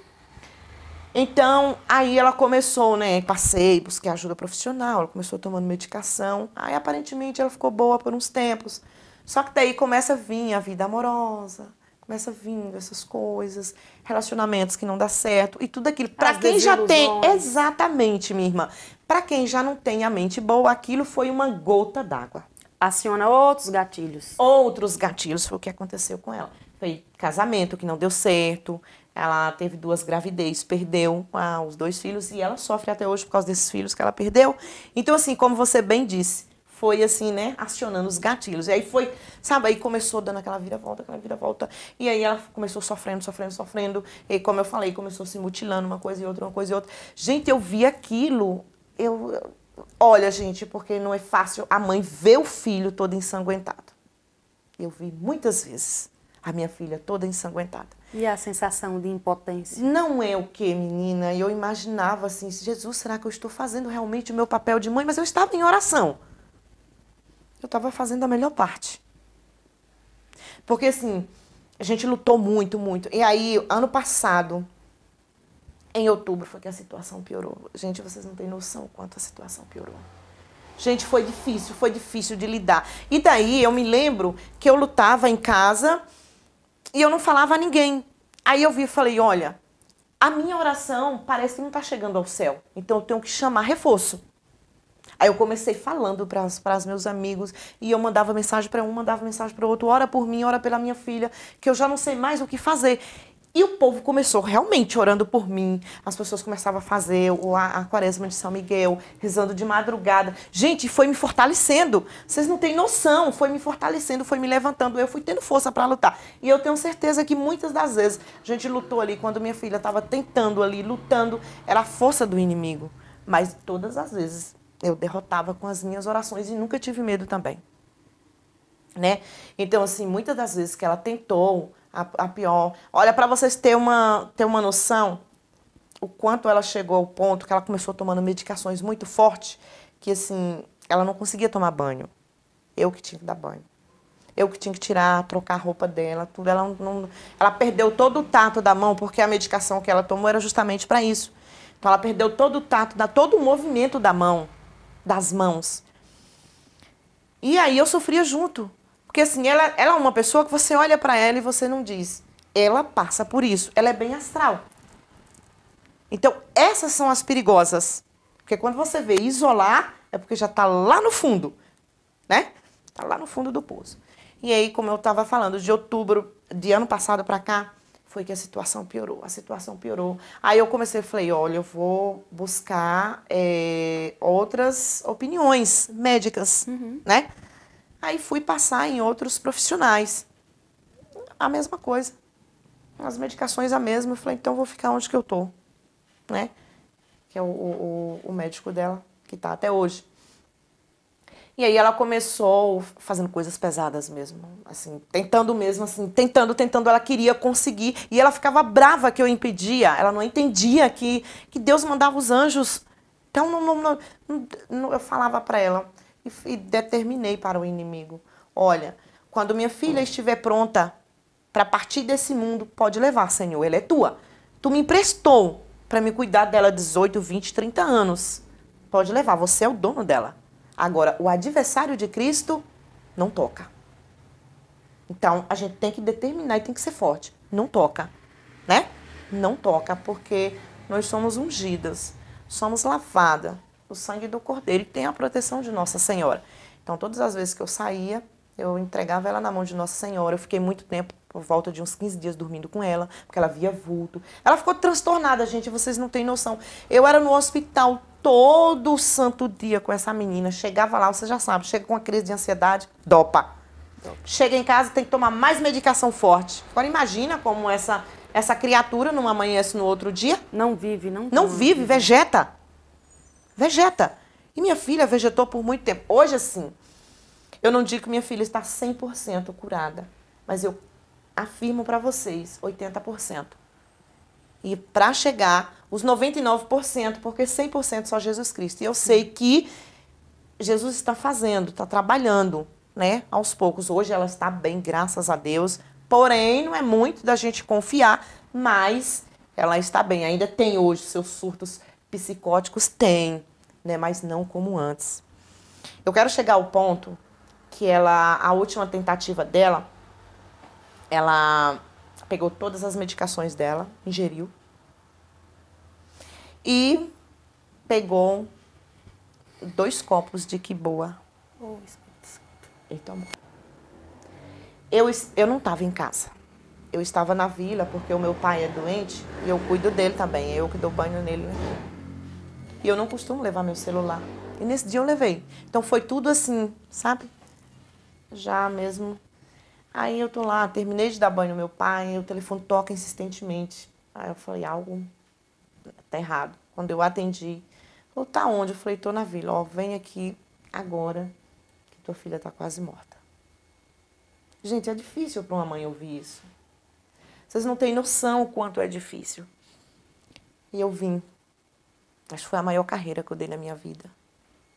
Então, aí ela começou, né? Passei, busquei ajuda profissional, ela começou tomando medicação. Aí, aparentemente, ela ficou boa por uns tempos. Só que daí começa a vir a vida amorosa, começa vir essas coisas, relacionamentos que não dá certo e tudo aquilo. Para quem já tem, exatamente, minha irmã. Para quem já não tem a mente boa, aquilo foi uma gota d'água. Aciona outros gatilhos. Outros gatilhos foi o que aconteceu com ela. Foi casamento que não deu certo, ela teve duas gravidez, perdeu ah, os dois filhos e ela sofre até hoje por causa desses filhos que ela perdeu. Então, assim, como você bem disse, foi assim, né, acionando os gatilhos. E aí foi, sabe, aí começou dando aquela vira-volta, aquela vira-volta. E aí ela começou sofrendo, sofrendo, sofrendo. E como eu falei, começou se mutilando uma coisa e outra, uma coisa e outra. Gente, eu vi aquilo, eu. Olha, gente, porque não é fácil a mãe ver o filho todo ensanguentado. Eu vi muitas vezes a minha filha toda ensanguentada. E a sensação de impotência? Não é o que, menina? Eu imaginava assim, Jesus, será que eu estou fazendo realmente o meu papel de mãe? Mas eu estava em oração. Eu estava fazendo a melhor parte. Porque assim, a gente lutou muito, muito. E aí, ano passado, em outubro, foi que a situação piorou. Gente, vocês não têm noção quanto a situação piorou. Gente, foi difícil, foi difícil de lidar. E daí eu me lembro que eu lutava em casa e eu não falava a ninguém. Aí eu vi e falei: olha, a minha oração parece que não está chegando ao céu. Então eu tenho que chamar reforço. Aí eu comecei falando para os meus amigos e eu mandava mensagem para um, mandava mensagem para o outro, ora por mim, ora pela minha filha, que eu já não sei mais o que fazer. E o povo começou realmente orando por mim. As pessoas começavam a fazer a, a quaresma de São Miguel, rezando de madrugada. Gente, foi me fortalecendo. Vocês não têm noção. Foi me fortalecendo, foi me levantando. Eu fui tendo força para lutar. E eu tenho certeza que muitas das vezes a gente lutou ali quando minha filha estava tentando ali, lutando. Era a força do inimigo. Mas todas as vezes eu derrotava com as minhas orações e nunca tive medo também. Né? Então, assim, muitas das vezes que ela tentou a, a pior. Olha, para vocês terem uma, ter uma noção, o quanto ela chegou ao ponto que ela começou tomando medicações muito fortes, que assim, ela não conseguia tomar banho. Eu que tinha que dar banho. Eu que tinha que tirar, trocar a roupa dela, tudo. Ela, não, ela perdeu todo o tato da mão, porque a medicação que ela tomou era justamente para isso. Então ela perdeu todo o tato, da, todo o movimento da mão, das mãos. E aí eu sofria junto. Porque assim, ela, ela é uma pessoa que você olha para ela e você não diz. Ela passa por isso. Ela é bem astral. Então, essas são as perigosas. Porque quando você vê isolar, é porque já está lá no fundo, né? Está lá no fundo do poço. E aí, como eu estava falando, de outubro de ano passado para cá, foi que a situação piorou, a situação piorou. Aí eu comecei, falei, olha, eu vou buscar é, outras opiniões médicas, uhum. né? Aí fui passar em outros profissionais. A mesma coisa. As medicações a mesma. Eu falei, então vou ficar onde que eu tô, né? Que é o, o, o médico dela, que tá até hoje. E aí ela começou fazendo coisas pesadas mesmo, assim, tentando mesmo, assim, tentando, tentando, ela queria conseguir. E ela ficava brava que eu impedia, ela não entendia que, que Deus mandava os anjos. Então, não, não, não, eu falava para ela, e, e determinei para o inimigo: Olha, quando minha filha estiver pronta para partir desse mundo, pode levar, Senhor, ela é tua. Tu me emprestou para me cuidar dela 18, 20, 30 anos. Pode levar, você é o dono dela. Agora, o adversário de Cristo não toca. Então, a gente tem que determinar e tem que ser forte. Não toca, né? Não toca, porque nós somos ungidas, somos lavadas, o sangue do cordeiro e tem a proteção de Nossa Senhora. Então, todas as vezes que eu saía, eu entregava ela na mão de Nossa Senhora. Eu fiquei muito tempo, por volta de uns 15 dias, dormindo com ela, porque ela via vulto. Ela ficou transtornada, gente, vocês não têm noção. Eu era no hospital todo santo dia com essa menina. Chegava lá, você já sabe, chega com uma crise de ansiedade, dopa. dopa. Chega em casa, tem que tomar mais medicação forte. Agora imagina como essa essa criatura não amanhece no outro dia. Não vive, não. Não vive, vegeta vegeta. E minha filha vegetou por muito tempo. Hoje, assim, eu não digo que minha filha está 100% curada, mas eu afirmo para vocês, 80%. E para chegar, os 99%, porque 100% só Jesus Cristo. E eu sei que Jesus está fazendo, está trabalhando, né? Aos poucos. Hoje ela está bem, graças a Deus. Porém, não é muito da gente confiar, mas ela está bem. Ainda tem hoje seus surtos psicóticos têm, né? Mas não como antes. Eu quero chegar ao ponto que ela, a última tentativa dela, ela pegou todas as medicações dela, ingeriu e pegou dois copos de que boa. e tomou. Eu, eu não estava em casa. Eu estava na vila porque o meu pai é doente e eu cuido dele também. É eu que dou banho nele. Né? E eu não costumo levar meu celular. E nesse dia eu levei. Então foi tudo assim, sabe? Já mesmo. Aí eu tô lá, terminei de dar banho no meu pai, o telefone toca insistentemente. Aí eu falei, algo tá errado. Quando eu atendi, falou, tá onde? Eu falei, tô na vila, ó, vem aqui agora, que tua filha tá quase morta. Gente, é difícil para uma mãe ouvir isso. Vocês não têm noção o quanto é difícil. E eu vim mas foi a maior carreira que eu dei na minha vida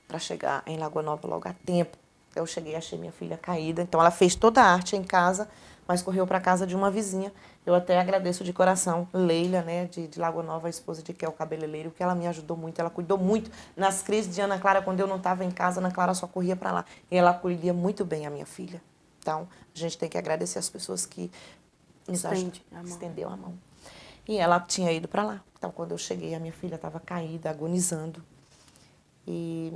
para chegar em Lagoa Nova logo a tempo. Eu cheguei achei minha filha caída. Então ela fez toda a arte em casa, mas correu para casa de uma vizinha. Eu até agradeço de coração Leila, né, de, de Lagoa Nova, a esposa de Kel Cabeleireiro, que ela me ajudou muito, ela cuidou muito nas crises de Ana Clara quando eu não estava em casa, Ana Clara só corria para lá e ela acolhia muito bem a minha filha. Então, a gente tem que agradecer as pessoas que nos ajudam, estendeu a mão. E ela tinha ido para lá. Então, quando eu cheguei, a minha filha estava caída, agonizando e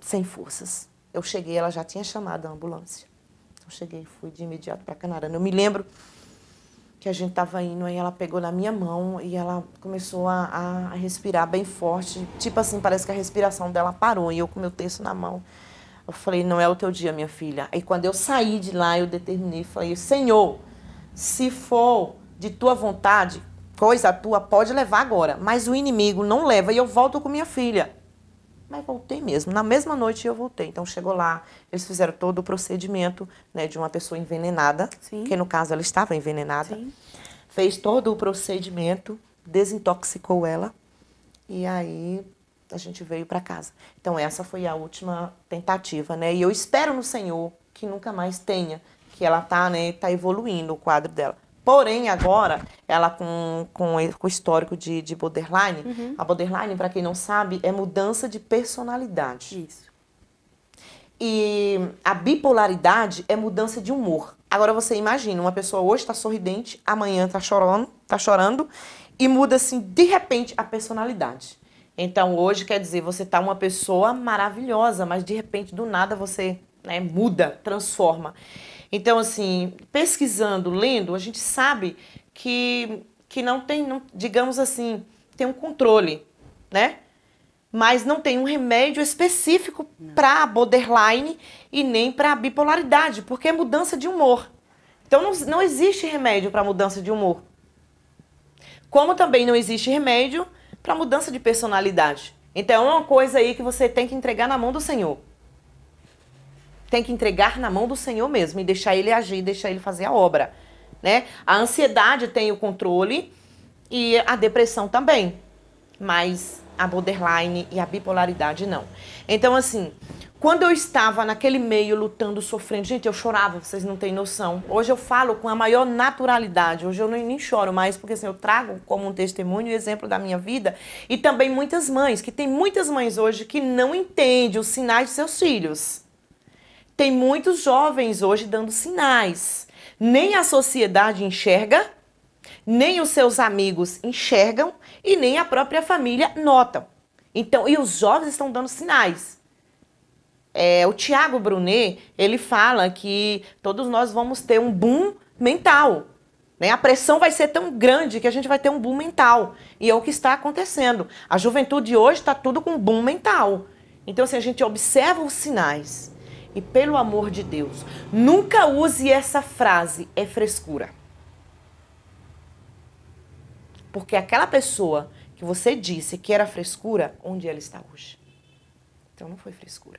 sem forças. Eu cheguei, ela já tinha chamado a ambulância. Eu cheguei e fui de imediato para Canarana. Eu me lembro que a gente estava indo, aí ela pegou na minha mão e ela começou a, a, respirar bem forte. Tipo assim, parece que a respiração dela parou e eu com meu texto na mão. Eu falei, não é o teu dia, minha filha. Aí quando eu saí de lá, eu determinei, falei, Senhor, se for de tua vontade, coisa tua pode levar agora, mas o inimigo não leva e eu volto com minha filha. Mas voltei mesmo, na mesma noite eu voltei. Então chegou lá, eles fizeram todo o procedimento né, de uma pessoa envenenada, Sim. que no caso ela estava envenenada. Sim. Fez todo o procedimento, desintoxicou ela e aí a gente veio para casa. Então essa foi a última tentativa, né? E eu espero no Senhor que nunca mais tenha, que ela tá, né, tá evoluindo o quadro dela. Porém, agora, ela com, com, o histórico de, de borderline, uhum. a borderline, para quem não sabe, é mudança de personalidade. Isso. E a bipolaridade é mudança de humor. Agora você imagina, uma pessoa hoje está sorridente, amanhã está chorando, tá chorando, e muda assim, de repente, a personalidade. Então hoje quer dizer, você tá uma pessoa maravilhosa, mas de repente, do nada, você né, muda, transforma. Então, assim, pesquisando, lendo, a gente sabe que, que não tem, não, digamos assim, tem um controle, né? Mas não tem um remédio específico para borderline e nem para bipolaridade, porque é mudança de humor. Então, não, não existe remédio para mudança de humor. Como também não existe remédio para mudança de personalidade. Então, é uma coisa aí que você tem que entregar na mão do Senhor tem que entregar na mão do Senhor mesmo e deixar ele agir, deixar ele fazer a obra, né? A ansiedade tem o controle e a depressão também, mas a borderline e a bipolaridade não. Então assim, quando eu estava naquele meio lutando, sofrendo, gente, eu chorava, vocês não têm noção. Hoje eu falo com a maior naturalidade, hoje eu nem, nem choro mais, porque assim, eu trago como um testemunho e exemplo da minha vida e também muitas mães, que tem muitas mães hoje que não entendem os sinais de seus filhos tem muitos jovens hoje dando sinais. Nem a sociedade enxerga, nem os seus amigos enxergam e nem a própria família nota. Então, e os jovens estão dando sinais. É, o Tiago Brunet, ele fala que todos nós vamos ter um boom mental. Né? A pressão vai ser tão grande que a gente vai ter um boom mental. E é o que está acontecendo. A juventude hoje está tudo com boom mental. Então, assim, a gente observa os sinais. E pelo amor de Deus, nunca use essa frase, é frescura. Porque aquela pessoa que você disse que era frescura, onde ela está hoje? Então não foi frescura.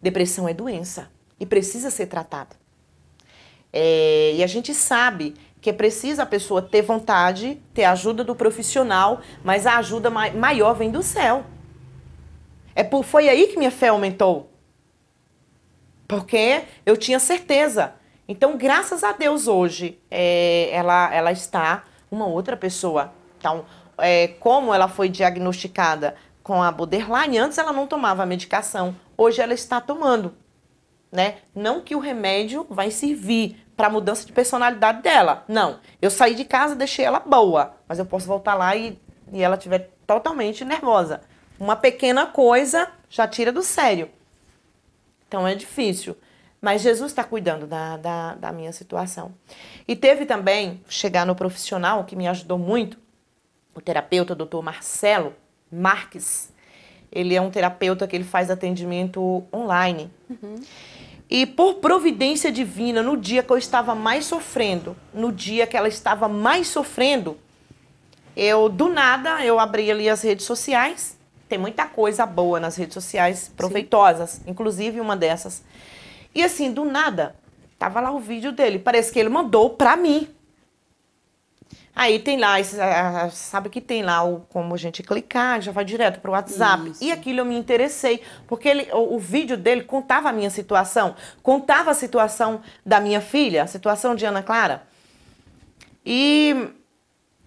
Depressão é doença e precisa ser tratada. É, e a gente sabe que é preciso a pessoa ter vontade, ter ajuda do profissional, mas a ajuda maior vem do céu. É por, foi aí que minha fé aumentou porque eu tinha certeza. Então, graças a Deus, hoje é, ela, ela está uma outra pessoa. Então, é, como ela foi diagnosticada com a borderline, antes ela não tomava medicação, hoje ela está tomando. Né? Não que o remédio vai servir para a mudança de personalidade dela. Não. Eu saí de casa, deixei ela boa, mas eu posso voltar lá e, e ela estiver totalmente nervosa. Uma pequena coisa já tira do sério. Então é difícil. Mas Jesus está cuidando da, da, da, minha situação. E teve também chegar no profissional que me ajudou muito, o terapeuta doutor Marcelo Marques. Ele é um terapeuta que ele faz atendimento online. Uhum. E por providência divina, no dia que eu estava mais sofrendo, no dia que ela estava mais sofrendo, eu do nada eu abri ali as redes sociais tem muita coisa boa nas redes sociais, proveitosas, Sim. inclusive uma dessas. E assim, do nada, tava lá o vídeo dele. Parece que ele mandou pra mim. Aí tem lá, sabe que tem lá o, como a gente clicar, já vai direto para o WhatsApp. Isso. E aquilo eu me interessei, porque ele, o, o, vídeo dele contava a minha situação, contava a situação da minha filha, a situação de Ana Clara. E,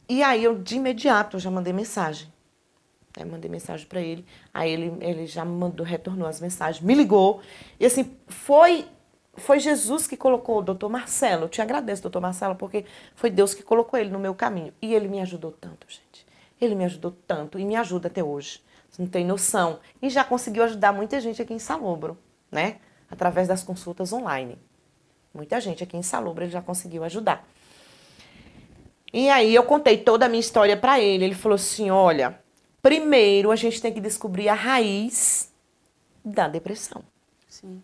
e aí eu de imediato já mandei mensagem. Aí né, mandei mensagem para ele. Aí ele, ele já mandou, retornou as mensagens, me ligou. E assim, foi foi Jesus que colocou o doutor Marcelo. Eu te agradeço, doutor Marcelo, porque foi Deus que colocou ele no meu caminho. E ele me ajudou tanto, gente. Ele me ajudou tanto e me ajuda até hoje. Você não tem noção. E já conseguiu ajudar muita gente aqui em Salobro, né? Através das consultas online. Muita gente aqui em Salobro ele já conseguiu ajudar. E aí eu contei toda a minha história para ele. Ele falou assim: olha, Primeiro, a gente tem que descobrir a raiz da depressão. Sim.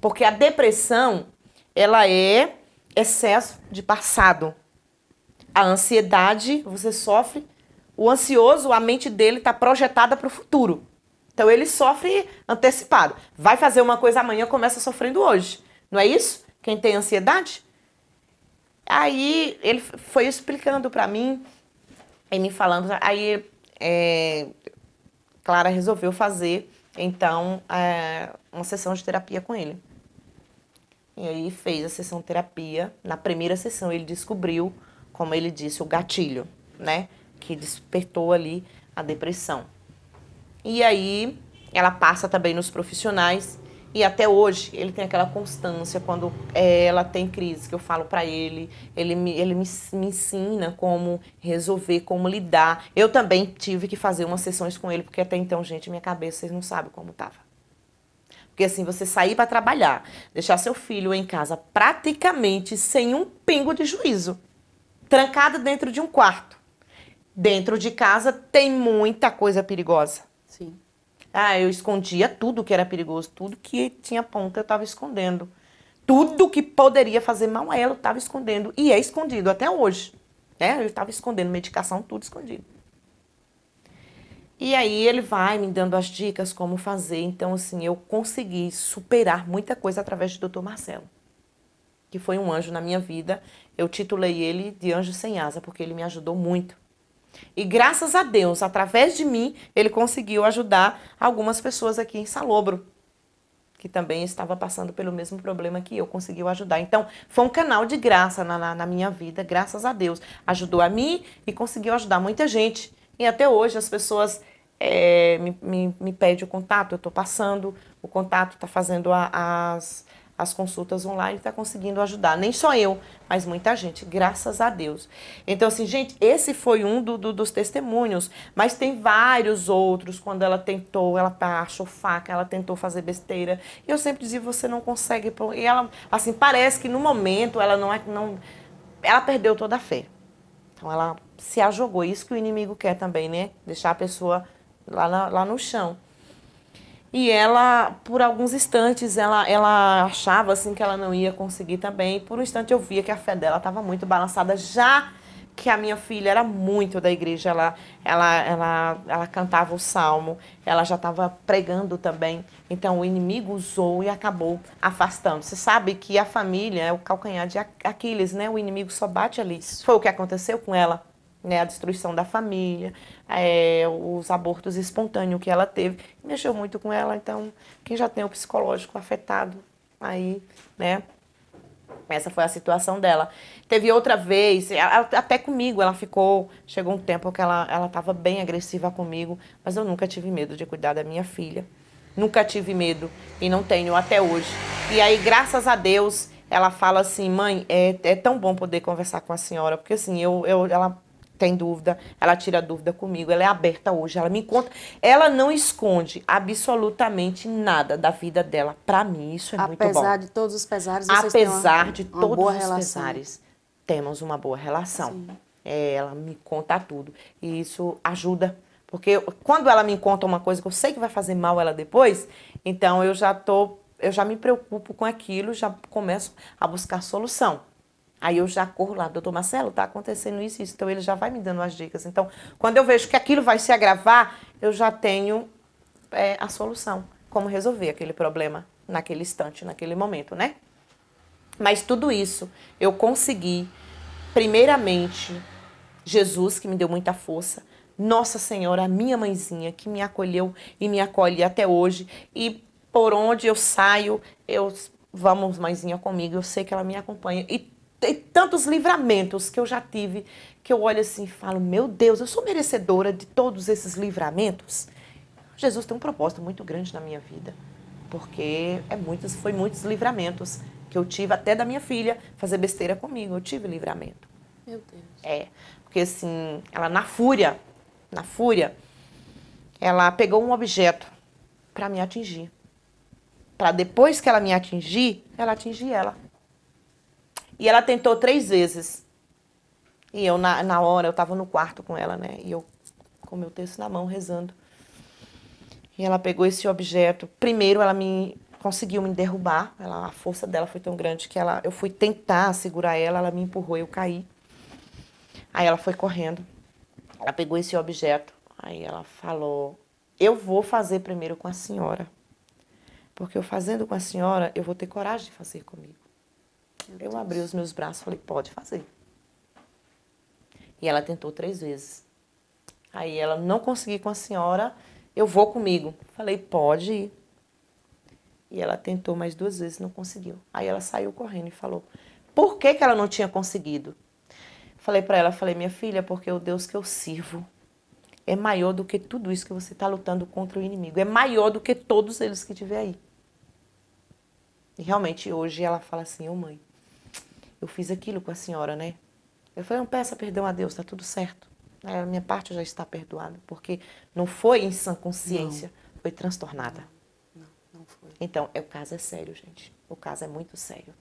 Porque a depressão, ela é excesso de passado. A ansiedade, você sofre. O ansioso, a mente dele está projetada para o futuro. Então ele sofre antecipado. Vai fazer uma coisa amanhã, começa sofrendo hoje. Não é isso? Quem tem ansiedade? Aí ele foi explicando para mim e me falando. Aí é, Clara resolveu fazer, então, é, uma sessão de terapia com ele. E aí fez a sessão terapia. Na primeira sessão ele descobriu, como ele disse, o gatilho, né? Que despertou ali a depressão. E aí ela passa também nos profissionais e até hoje ele tem aquela constância quando é, ela tem crise, que eu falo para ele, ele, me, ele me, me ensina como resolver, como lidar. Eu também tive que fazer umas sessões com ele, porque até então, gente, minha cabeça, vocês não sabem como tava. Porque assim, você sair para trabalhar, deixar seu filho em casa praticamente sem um pingo de juízo, trancado dentro de um quarto. Dentro de casa tem muita coisa perigosa. Sim. Ah, eu escondia tudo que era perigoso, tudo que tinha ponta eu estava escondendo. Tudo que poderia fazer mal a ela eu estava escondendo. E é escondido até hoje. Né? Eu estava escondendo medicação, tudo escondido. E aí ele vai me dando as dicas como fazer. Então, assim, eu consegui superar muita coisa através do Dr. Marcelo, que foi um anjo na minha vida. Eu titulei ele de Anjo Sem Asa, porque ele me ajudou muito. E graças a Deus, através de mim, ele conseguiu ajudar algumas pessoas aqui em Salobro, que também estava passando pelo mesmo problema que eu, conseguiu ajudar. Então, foi um canal de graça na, na, na minha vida, graças a Deus. Ajudou a mim e conseguiu ajudar muita gente. E até hoje as pessoas é, me, me, me pedem o contato, eu estou passando, o contato está fazendo a, as as consultas online está conseguindo ajudar. Nem só eu, mas muita gente, graças a Deus. Então, assim, gente, esse foi um do, do, dos testemunhos, mas tem vários outros. Quando ela tentou, ela tá, achou faca, ela tentou fazer besteira. E eu sempre dizia, você não consegue. E ela, assim, parece que no momento ela não é. Não, ela perdeu toda a fé. Então, ela se ajogou. Isso que o inimigo quer também, né? Deixar a pessoa lá, lá no chão. E ela, por alguns instantes, ela, ela achava assim que ela não ia conseguir também. Por um instante eu via que a fé dela estava muito balançada, já que a minha filha era muito da igreja, ela, ela, ela, ela cantava o salmo, ela já estava pregando também. Então o inimigo usou e acabou afastando. Você sabe que a família é o calcanhar de Aquiles, né? O inimigo só bate ali. Foi o que aconteceu com ela né, a destruição da família, é, os abortos espontâneos que ela teve, mexeu muito com ela. Então, quem já tem o psicológico afetado, aí, né, essa foi a situação dela. Teve outra vez, ela, até comigo, ela ficou. Chegou um tempo que ela estava bem agressiva comigo, mas eu nunca tive medo de cuidar da minha filha. Nunca tive medo e não tenho até hoje. E aí, graças a Deus, ela fala assim: mãe, é, é tão bom poder conversar com a senhora, porque assim, eu, eu, ela tem dúvida, ela tira dúvida comigo, ela é aberta hoje, ela me conta. Ela não esconde absolutamente nada da vida dela. Para mim, isso é Apesar muito bom. Apesar de todos os pesares, vocês Apesar uma, de uma todos os relação. pesares, temos uma boa relação. É, ela me conta tudo. E isso ajuda. Porque quando ela me conta uma coisa que eu sei que vai fazer mal ela depois, então eu já tô, eu já me preocupo com aquilo, já começo a buscar solução. Aí eu já corro lá, doutor Marcelo, tá acontecendo isso e isso. Então ele já vai me dando as dicas. Então, quando eu vejo que aquilo vai se agravar, eu já tenho é, a solução. Como resolver aquele problema naquele instante, naquele momento, né? Mas tudo isso eu consegui, primeiramente, Jesus, que me deu muita força, Nossa Senhora, minha mãezinha, que me acolheu e me acolhe até hoje. E por onde eu saio, eu. Vamos, mãezinha, comigo, eu sei que ela me acompanha. E tem tantos livramentos que eu já tive, que eu olho assim e falo, meu Deus, eu sou merecedora de todos esses livramentos. Jesus tem um propósito muito grande na minha vida, porque é muitos, foi muitos livramentos que eu tive, até da minha filha fazer besteira comigo, eu tive livramento. Meu Deus. É, porque assim, ela na fúria, na fúria, ela pegou um objeto para me atingir. Para depois que ela me atingir, ela atingir ela. E ela tentou três vezes. E eu, na, na hora, eu estava no quarto com ela, né? E eu com meu texto na mão, rezando. E ela pegou esse objeto. Primeiro, ela me conseguiu me derrubar. Ela, a força dela foi tão grande que ela, eu fui tentar segurar ela, ela me empurrou e eu caí. Aí ela foi correndo. Ela pegou esse objeto. Aí ela falou: Eu vou fazer primeiro com a senhora. Porque eu fazendo com a senhora, eu vou ter coragem de fazer comigo. Eu abri os meus braços e falei, pode fazer. E ela tentou três vezes. Aí ela, não consegui com a senhora, eu vou comigo. Falei, pode ir. E ela tentou mais duas vezes, não conseguiu. Aí ela saiu correndo e falou, por que, que ela não tinha conseguido? Falei para ela, falei, minha filha, porque é o Deus que eu sirvo é maior do que tudo isso que você está lutando contra o inimigo. É maior do que todos eles que tiver aí. E realmente hoje ela fala assim, ô oh, mãe, eu fiz aquilo com a senhora, né? Eu falei, não peça perdão a Deus, tá tudo certo. A minha parte já está perdoada, porque não foi em sã consciência, não. foi transtornada. não, não foi. Então, é, o caso é sério, gente. O caso é muito sério.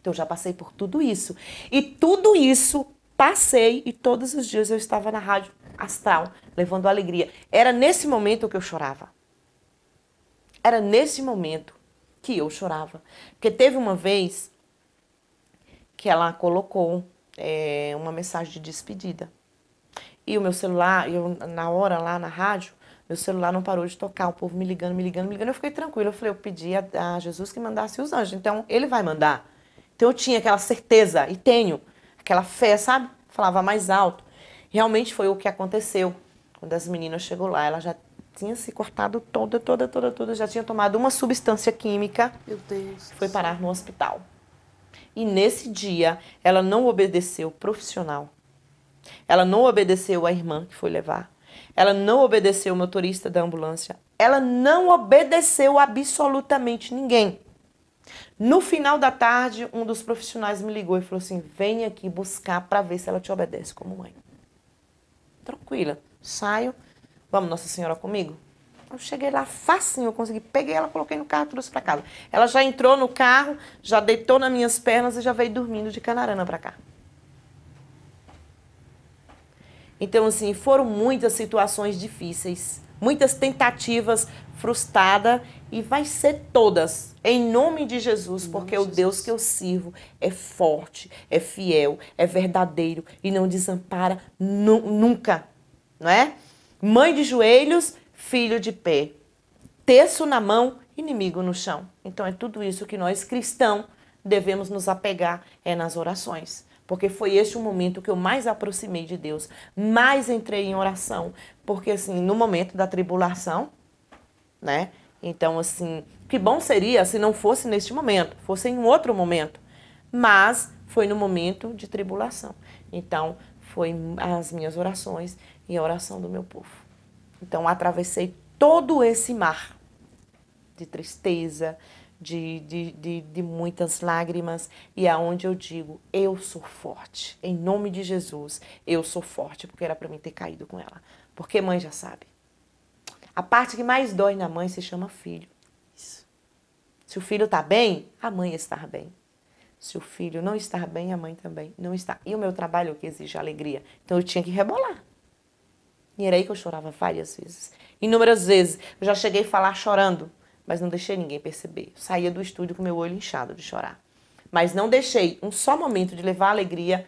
Então, eu já passei por tudo isso. E tudo isso passei e todos os dias eu estava na rádio astral, levando alegria. Era nesse momento que eu chorava. Era nesse momento que eu chorava. Porque teve uma vez que ela colocou é, uma mensagem de despedida. E o meu celular, eu na hora lá na rádio, meu celular não parou de tocar, o povo me ligando, me ligando, me ligando. Eu fiquei tranquila, eu falei, eu pedi a, a Jesus que mandasse os anjos, então ele vai mandar. Então eu tinha aquela certeza, e tenho, aquela fé, sabe? Falava mais alto. Realmente foi o que aconteceu. Quando as meninas chegou lá, ela já tinha se cortado toda, toda, toda, toda, já tinha tomado uma substância química. Meu Deus. Foi parar no hospital. E nesse dia, ela não obedeceu o profissional. Ela não obedeceu a irmã que foi levar. Ela não obedeceu o motorista da ambulância. Ela não obedeceu absolutamente ninguém. No final da tarde, um dos profissionais me ligou e falou assim: "Vem aqui buscar para ver se ela te obedece como mãe". Tranquila, saio. Vamos, Nossa Senhora comigo. Eu cheguei lá facinho, eu consegui. Peguei ela, coloquei no carro, trouxe para casa. Ela já entrou no carro, já deitou nas minhas pernas e já veio dormindo de Canarana para cá. Então, assim, foram muitas situações difíceis, muitas tentativas frustradas e vai ser todas, em nome de Jesus, porque de Jesus. o Deus que eu sirvo é forte, é fiel, é verdadeiro e não desampara nu nunca, não é? Mãe de joelhos filho de pé, terço na mão, inimigo no chão. Então é tudo isso que nós cristãos devemos nos apegar é nas orações, porque foi este o momento que eu mais aproximei de Deus, mais entrei em oração, porque assim, no momento da tribulação, né? Então assim, que bom seria se não fosse neste momento, fosse em um outro momento. Mas foi no momento de tribulação. Então, foi as minhas orações e a oração do meu povo. Então atravessei todo esse mar de tristeza, de, de, de, de, muitas lágrimas, e aonde é eu digo, eu sou forte. Em nome de Jesus, eu sou forte, porque era para mim ter caído com ela. Porque mãe já sabe. A parte que mais dói na mãe se chama filho. Isso. Se o filho tá bem, a mãe está bem. Se o filho não está bem, a mãe também não está. E o meu trabalho é que exige alegria. Então eu tinha que rebolar. E era aí que eu chorava várias vezes. Inúmeras vezes. Eu já cheguei a falar chorando, mas não deixei ninguém perceber. Eu saía do estúdio com meu olho inchado de chorar. Mas não deixei um só momento de levar alegria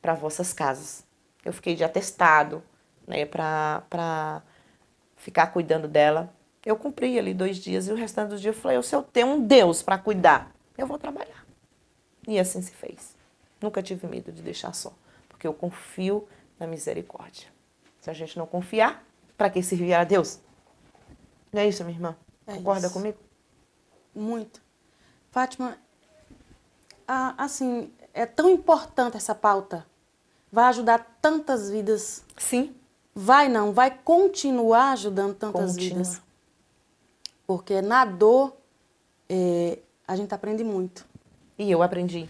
para vossas casas. Eu fiquei de atestado, né, para ficar cuidando dela. Eu cumpri ali dois dias e o restante do dia eu falei: se eu tenho um Deus para cuidar, eu vou trabalhar. E assim se fez. Nunca tive medo de deixar só, porque eu confio na misericórdia. Se a gente não confiar, para que servir a Deus? Não é isso, minha irmã? É Concorda isso. comigo? Muito. Fátima, assim, é tão importante essa pauta. Vai ajudar tantas vidas. Sim. Vai não, vai continuar ajudando tantas Continua. vidas. Porque na dor é, a gente aprende muito. E eu aprendi.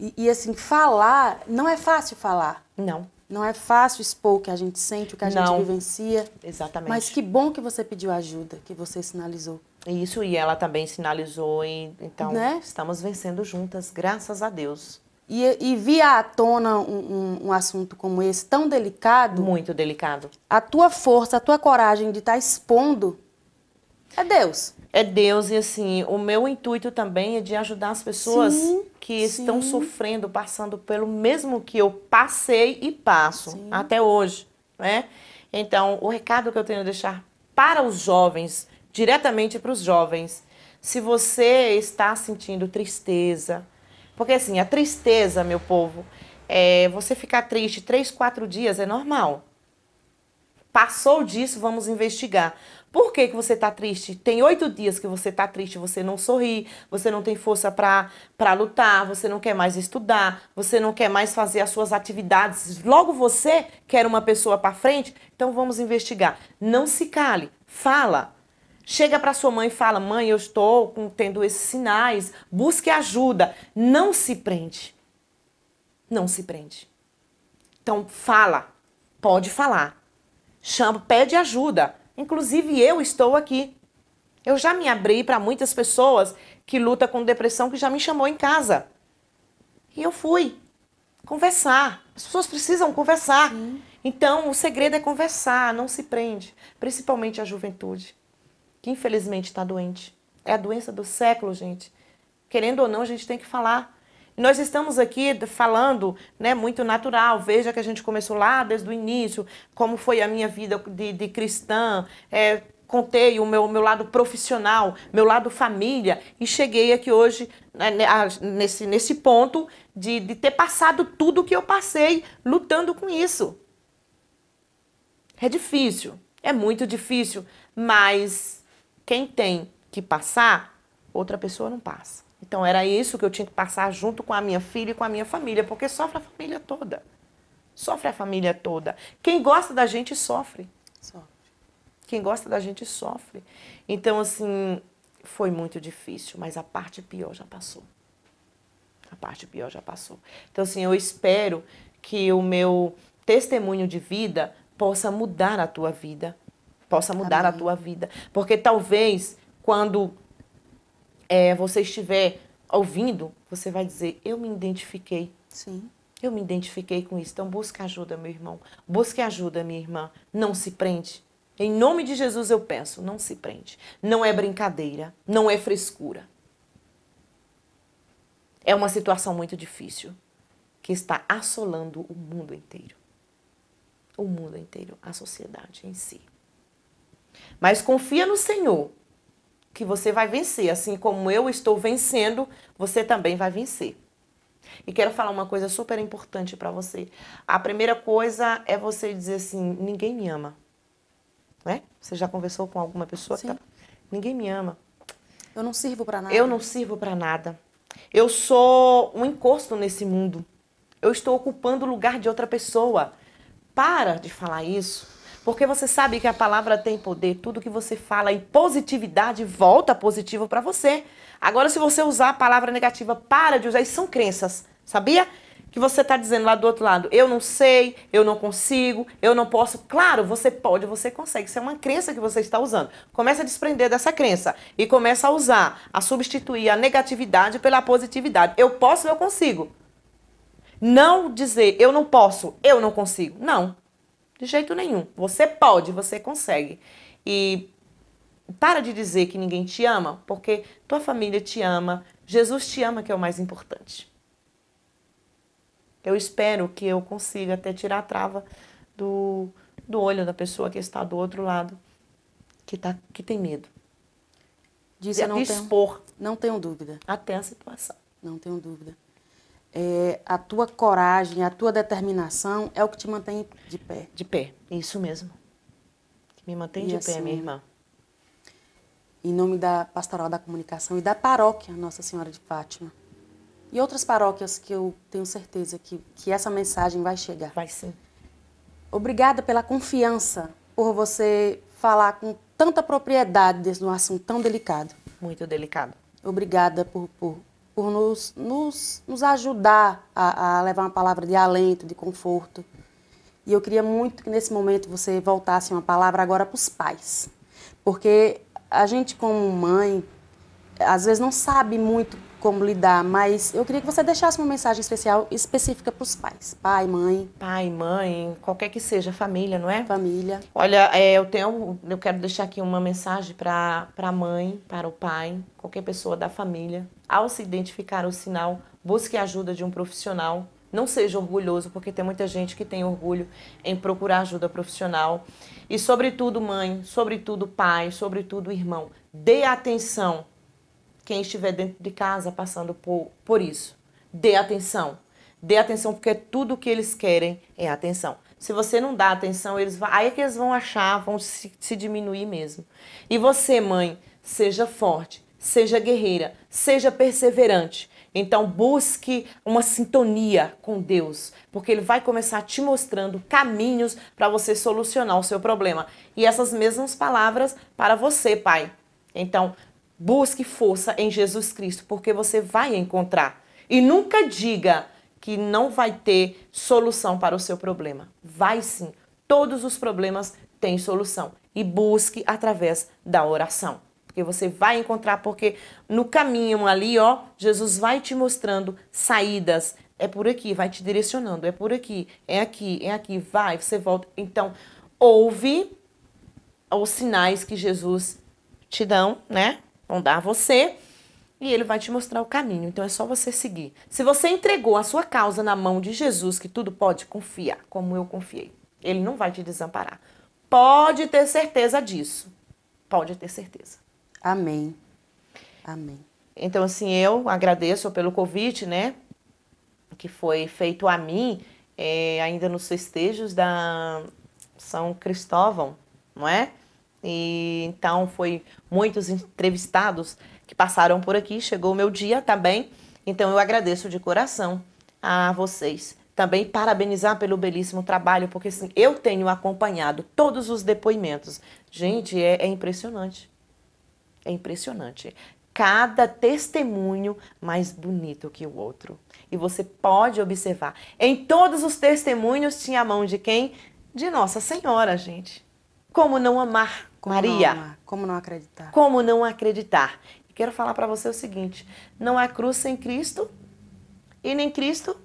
E, e, assim, falar, não é fácil falar. Não. Não é fácil expor o que a gente sente, o que a Não. gente vivencia. Exatamente. Mas que bom que você pediu ajuda, que você sinalizou. Isso, e ela também sinalizou, e, então né? estamos vencendo juntas, graças a Deus. E, e vir à tona um, um, um, assunto como esse, tão delicado. Muito delicado. A tua força, a tua coragem de estar tá expondo é Deus é Deus e assim, o meu intuito também é de ajudar as pessoas sim, que sim. estão sofrendo, passando pelo mesmo que eu passei e passo sim. até hoje, né? Então, o recado que eu tenho a deixar para os jovens, diretamente para os jovens, se você está sentindo tristeza, porque assim, a tristeza, meu povo, é, você ficar triste três, quatro dias é normal. Passou disso, vamos investigar. Por que, que você está triste? Tem oito dias que você está triste, você não sorri, você não tem força para lutar, você não quer mais estudar, você não quer mais fazer as suas atividades. Logo você quer uma pessoa para frente, então vamos investigar. Não se cale, fala. Chega para sua mãe e fala: "Mãe, eu estou com, tendo esses sinais, busque ajuda". Não se prende. Não se prende. Então fala. Pode falar. Chama, pede ajuda Inclusive eu estou aqui. Eu já me abri para muitas pessoas que luta com depressão que já me chamou em casa. E eu fui conversar. As pessoas precisam conversar. Então, o segredo é conversar, não se prende, principalmente a juventude, que infelizmente está doente. É a doença do século, gente. Querendo ou não, a gente tem que falar. Nós estamos aqui falando, né, muito natural. Veja que a gente começou lá desde o início, como foi a minha vida de, de cristã. É, contei o meu, meu lado profissional, meu lado família, e cheguei aqui hoje né, né, nesse, nesse ponto de, de ter passado tudo o que eu passei lutando com isso. É difícil, é muito difícil, mas quem tem que passar, outra pessoa não passa. Então era isso que eu tinha que passar junto com a minha filha e com a minha família, porque sofre a família toda. Sofre a família toda. Quem gosta da gente sofre. Sofre. Quem gosta da gente sofre. Então, assim, foi muito difícil, mas a parte pior já passou. A parte pior já passou. Então, assim, eu espero que o meu testemunho de vida possa mudar a tua vida. Possa mudar Amém. a tua vida. Porque talvez quando é, você estiver ouvindo, você vai dizer: Eu me identifiquei. Sim. Eu me identifiquei com isso. Então, busque ajuda, meu irmão. Busque ajuda, minha irmã. Não se prende. Em nome de Jesus eu peço: não se prende. Não é brincadeira. Não é frescura. É uma situação muito difícil que está assolando o mundo inteiro. O mundo inteiro, a sociedade em si. Mas confia no Senhor que você vai vencer. Assim como eu estou vencendo, você também vai vencer. E quero falar uma coisa super importante para você. A primeira coisa é você dizer assim: ninguém me ama. Né? Você já conversou com alguma pessoa? Sim. Tá... Ninguém me ama. Eu não sirvo para nada. Eu não sirvo para nada. Eu sou um encosto nesse mundo. Eu estou ocupando o lugar de outra pessoa. Para de falar isso porque você sabe que a palavra tem poder, tudo que você fala em positividade volta positivo para você. Agora, se você usar a palavra negativa, para de usar, isso são crenças, sabia? Que você está dizendo lá do outro lado, eu não sei, eu não consigo, eu não posso. Claro, você pode, você consegue. Isso é uma crença que você está usando. Começa a desprender dessa crença e começa a usar, a substituir a negatividade pela positividade. Eu posso, eu consigo. Não dizer eu não posso, eu não consigo. Não. De jeito nenhum. Você pode, você consegue. E para de dizer que ninguém te ama, porque tua família te ama, Jesus te ama, que é o mais importante. Eu espero que eu consiga até tirar a trava do, do olho da pessoa que está do outro lado, que, tá, que tem medo. Disso de, não de expor. Tenho, não tenho dúvida. Até a situação. Não tenho dúvida é, a tua coragem, a tua determinação é o que te mantém de pé. De pé, isso mesmo. Que me mantém e de assim, pé, minha irmã. Em nome da Pastoral da Comunicação e da paróquia Nossa Senhora de Fátima. E outras paróquias que eu tenho certeza que, que essa mensagem vai chegar. Vai sim. Obrigada pela confiança, por você falar com tanta propriedade desse um assunto tão delicado. Muito delicado. Obrigada por, por por nos, nos, nos ajudar a, a, levar uma palavra de alento, de conforto. E eu queria muito que nesse momento você voltasse uma palavra agora para os pais. Porque a gente, como mãe, às vezes não sabe muito como lidar, mas eu queria que você deixasse uma mensagem especial específica para os pais. Pai, mãe. Pai, mãe, qualquer que seja, família, não é? Família. Olha, é, eu tenho, eu quero deixar aqui uma mensagem para a mãe, para o pai, qualquer pessoa da família. Ao se identificar o sinal, busque ajuda de um profissional. Não seja orgulhoso, porque tem muita gente que tem orgulho em procurar ajuda profissional. E sobretudo mãe, sobretudo pai, sobretudo irmão, dê atenção quem estiver dentro de casa passando por, por isso. Dê atenção. Dê atenção porque tudo que eles querem é atenção. Se você não dá atenção, eles vão, aí é que eles vão achar, vão se, se diminuir mesmo. E você, mãe, seja forte, seja guerreira, seja perseverante. Então busque uma sintonia com Deus, porque ele vai começar te mostrando caminhos para você solucionar o seu problema. E essas mesmas palavras para você, pai. Então, Busque força em Jesus Cristo, porque você vai encontrar. E nunca diga que não vai ter solução para o seu problema. Vai sim. Todos os problemas têm solução. E busque através da oração. Porque você vai encontrar, porque no caminho ali, ó, Jesus vai te mostrando saídas. É por aqui, vai te direcionando. É por aqui, é aqui, é aqui. Vai, você volta. Então, ouve os sinais que Jesus te dão, né? vão dar a você e ele vai te mostrar o caminho. Então é só você seguir. Se você entregou a sua causa na mão de Jesus, que tudo pode, confiar, como eu confiei. Ele não vai te desamparar. Pode ter certeza disso. Pode ter certeza. Amém. Amém. Então, assim, eu agradeço pelo convite, né? Que foi feito a mim, é, ainda nos festejos da São Cristóvão, não é? E então foi muitos entrevistados que passaram por aqui. Chegou o meu dia, tá Então eu agradeço de coração a vocês. Também parabenizar pelo belíssimo trabalho, porque assim, eu tenho acompanhado todos os depoimentos. Gente, é, é impressionante. É impressionante. Cada testemunho mais bonito que o outro. E você pode observar. Em todos os testemunhos tinha a mão de quem? De Nossa Senhora, gente. Como não amar como Maria. Não, como não acreditar? Como não acreditar? E quero falar para você o seguinte: não há cruz sem Cristo e nem Cristo,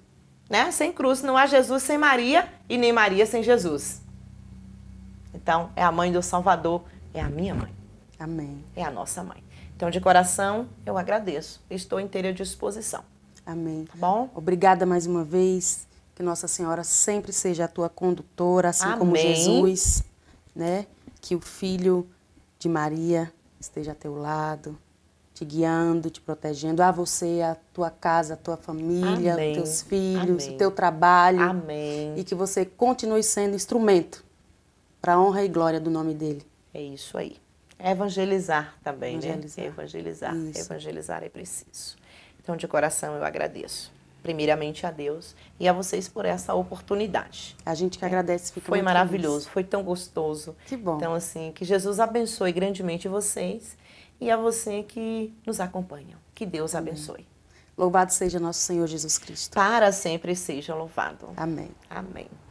né? Sem cruz. Não há Jesus sem Maria e nem Maria sem Jesus. Então, é a mãe do Salvador, é a minha mãe. Amém. É a nossa mãe. Então, de coração, eu agradeço. Estou inteira à disposição. Amém. Tá bom? Obrigada mais uma vez. Que Nossa Senhora sempre seja a tua condutora, assim Amém. como Jesus, né? que o filho de Maria esteja a teu lado, te guiando, te protegendo, a você, a tua casa, a tua família, os teus filhos, Amém. o teu trabalho. Amém. E que você continue sendo instrumento para a honra e glória do nome dele. É isso aí. É evangelizar também, né? evangelizar. né? Evangelizar. Isso. Evangelizar é preciso. Então, de coração, eu agradeço primeiramente a Deus e a vocês por essa oportunidade. A gente que é. agradece. Fica foi maravilhoso, feliz. foi tão gostoso. Que bom. Então, assim, que Jesus abençoe grandemente vocês e a você que nos acompanha. Que Deus Amém. abençoe. Louvado seja nosso Senhor Jesus Cristo. Para sempre seja louvado. Amém. Amém.